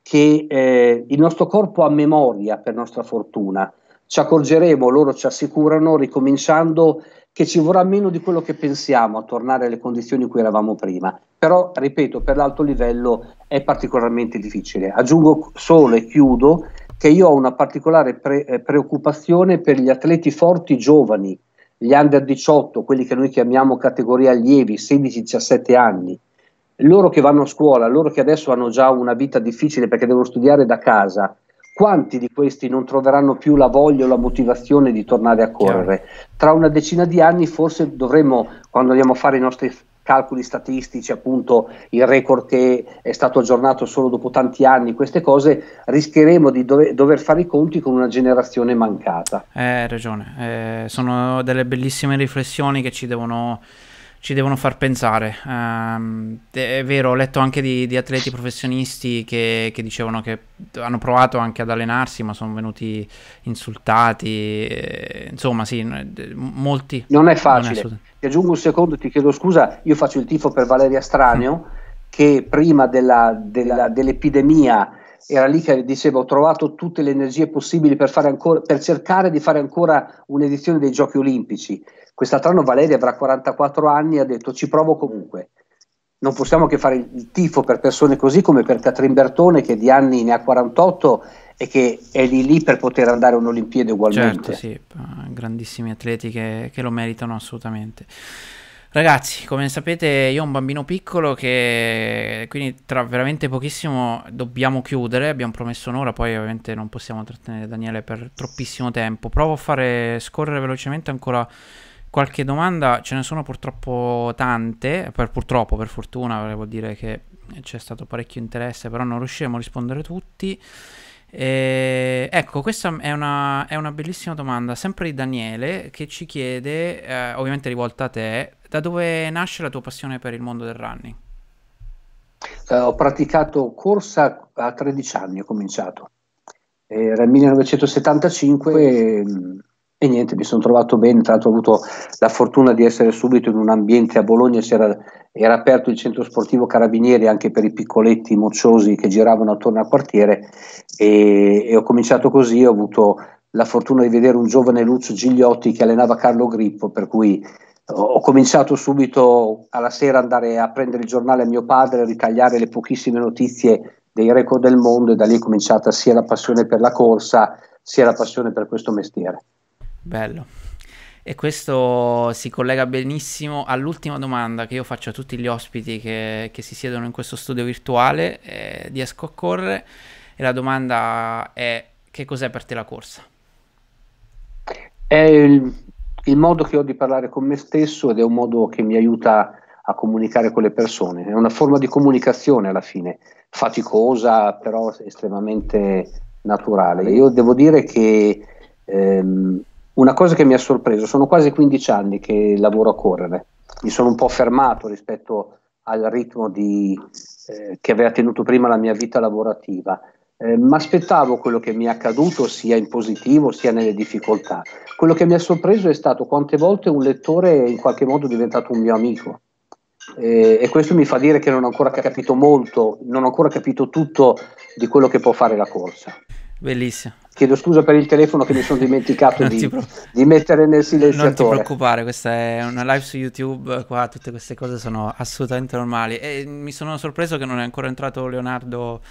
che eh, il nostro corpo ha memoria per nostra fortuna. Ci accorgeremo, loro ci assicurano, ricominciando che ci vorrà meno di quello che pensiamo a tornare alle condizioni in cui eravamo prima. Però, ripeto, per l'alto livello è particolarmente difficile. Aggiungo solo e chiudo che io ho una particolare pre- eh, preoccupazione per gli atleti forti giovani, gli under 18, quelli che noi chiamiamo categoria allievi, 16-17 anni loro che vanno a scuola, loro che adesso hanno già una vita difficile perché devono studiare da casa, quanti di questi non troveranno più la voglia o la motivazione di tornare a correre? Tra una decina di anni forse dovremmo, quando andiamo a fare i nostri calcoli statistici, appunto il record che è stato aggiornato solo dopo tanti anni, queste cose, rischieremo di dove, dover fare i conti con una generazione mancata. Eh, hai eh, ragione, eh, sono delle bellissime riflessioni che ci devono ci devono far pensare. Um, è vero, ho letto anche di, di atleti professionisti che, che, dicevano che hanno provato anche ad allenarsi, ma sono venuti insultati. Eh, insomma, sì, molti. Non è facile. Non è ti aggiungo un secondo, ti chiedo scusa, io faccio il tifo per Valeria Straneo, mm. che prima dell'epidemia era lì che diceva ho trovato tutte le energie possibili per, fare ancora, per cercare di fare ancora un'edizione dei giochi olimpici. Quest'altro Valeria avrà 44 anni e ha detto ci provo comunque. Non possiamo che fare il tifo per persone così come per Catrin Bertone che di anni ne ha 48 e che è lì lì per poter andare a un'Olimpiade ugualmente. Certo, sì, grandissimi atleti che, che lo meritano assolutamente. Ragazzi, come sapete io ho un bambino piccolo che quindi tra veramente pochissimo dobbiamo chiudere, abbiamo promesso un'ora, poi ovviamente non possiamo trattenere Daniele per troppissimo tempo. Provo a fare scorrere velocemente ancora qualche domanda, ce ne sono purtroppo tante, per, purtroppo, per fortuna, vuol dire che c'è stato parecchio interesse, però non riusciremo a rispondere tutti. Eh, ecco, questa è una, è una, bellissima domanda, sempre di Daniele, che ci chiede, eh, ovviamente rivolta a te, da dove nasce la tua passione per il mondo del running? Eh, ho praticato corsa a 13 anni, ho cominciato. Era il 1975 e, mm, e niente, mi sono trovato bene, tra l'altro ho avuto la fortuna di essere subito in un ambiente a Bologna, era aperto il centro sportivo Carabinieri anche per i piccoletti mocciosi che giravano attorno al quartiere e, e ho cominciato così, ho avuto la fortuna di vedere un giovane Lucio Gigliotti che allenava Carlo Grippo, per cui ho cominciato subito alla sera ad andare a prendere il giornale a mio padre, a ritagliare le pochissime notizie dei record del mondo e da lì è cominciata sia la passione per la corsa sia la passione per questo mestiere. Bello. E questo si collega benissimo all'ultima domanda che io faccio a tutti gli ospiti che, che si siedono in questo studio virtuale eh, di Esco a Correre. E la domanda è che cos'è per te la corsa? È il, il modo che ho di parlare con me stesso ed è un modo che mi aiuta a comunicare con le persone, è una forma di comunicazione alla fine, faticosa però estremamente naturale. Io devo dire che ehm, una cosa che mi ha sorpreso, sono quasi 15 anni che lavoro a correre, mi sono un po' fermato rispetto al ritmo di, eh, che aveva tenuto prima la mia vita lavorativa eh, Mi aspettavo quello che mi è accaduto sia in positivo sia nelle difficoltà. Quello che mi ha sorpreso è stato quante volte un lettore è in qualche modo diventato un mio amico. Eh, e questo mi fa dire che non ho ancora capito molto, non ho ancora capito tutto di quello che può fare la corsa. Bellissimo. Chiedo scusa per il telefono che mi sono dimenticato di, pro... di, mettere nel silenziatore. Non ti preoccupare, questa è una live su YouTube, qua tutte queste cose sono assolutamente normali. E mi sono sorpreso che non è ancora entrato Leonardo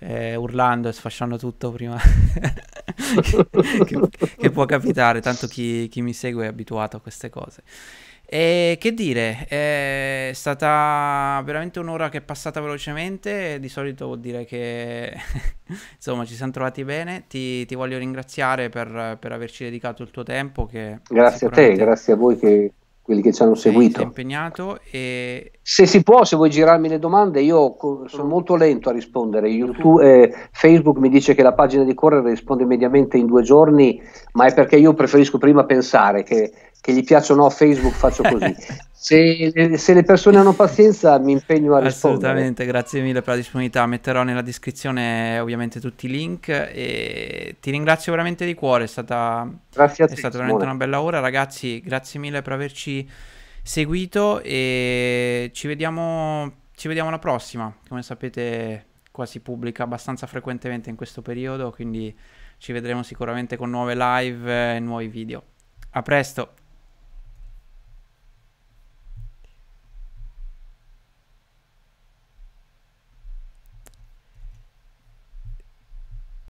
eh, urlando e sfasciando tutto prima che, che, può capitare, tanto chi, chi mi segue è abituato a queste cose. E che dire, è stata veramente un'ora che è passata velocemente, di solito vuol dire che insomma ci siamo trovati bene, ti, ti voglio ringraziare per, per, averci dedicato il tuo tempo. grazie a te, grazie a voi che quelli che ci hanno seguito. impegnato e... Se si può, se vuoi girarmi le domande, io sono mm. molto lento a rispondere. Mm. YouTube, eh, Facebook mi dice che la pagina di Correre risponde mediamente in due giorni, ma è perché io preferisco prima pensare che che gli piacciono a Facebook faccio così. se, se, le persone hanno pazienza mi impegno a rispondere. Assolutamente, grazie mille per la disponibilità, metterò nella descrizione ovviamente tutti i link e ti ringrazio veramente di cuore, è stata, grazie a te, è stata veramente una bella ora ragazzi, grazie mille per averci seguito e ci vediamo, ci vediamo alla prossima, come sapete qua si pubblica abbastanza frequentemente in questo periodo, quindi ci vedremo sicuramente con nuove live e nuovi video. A presto!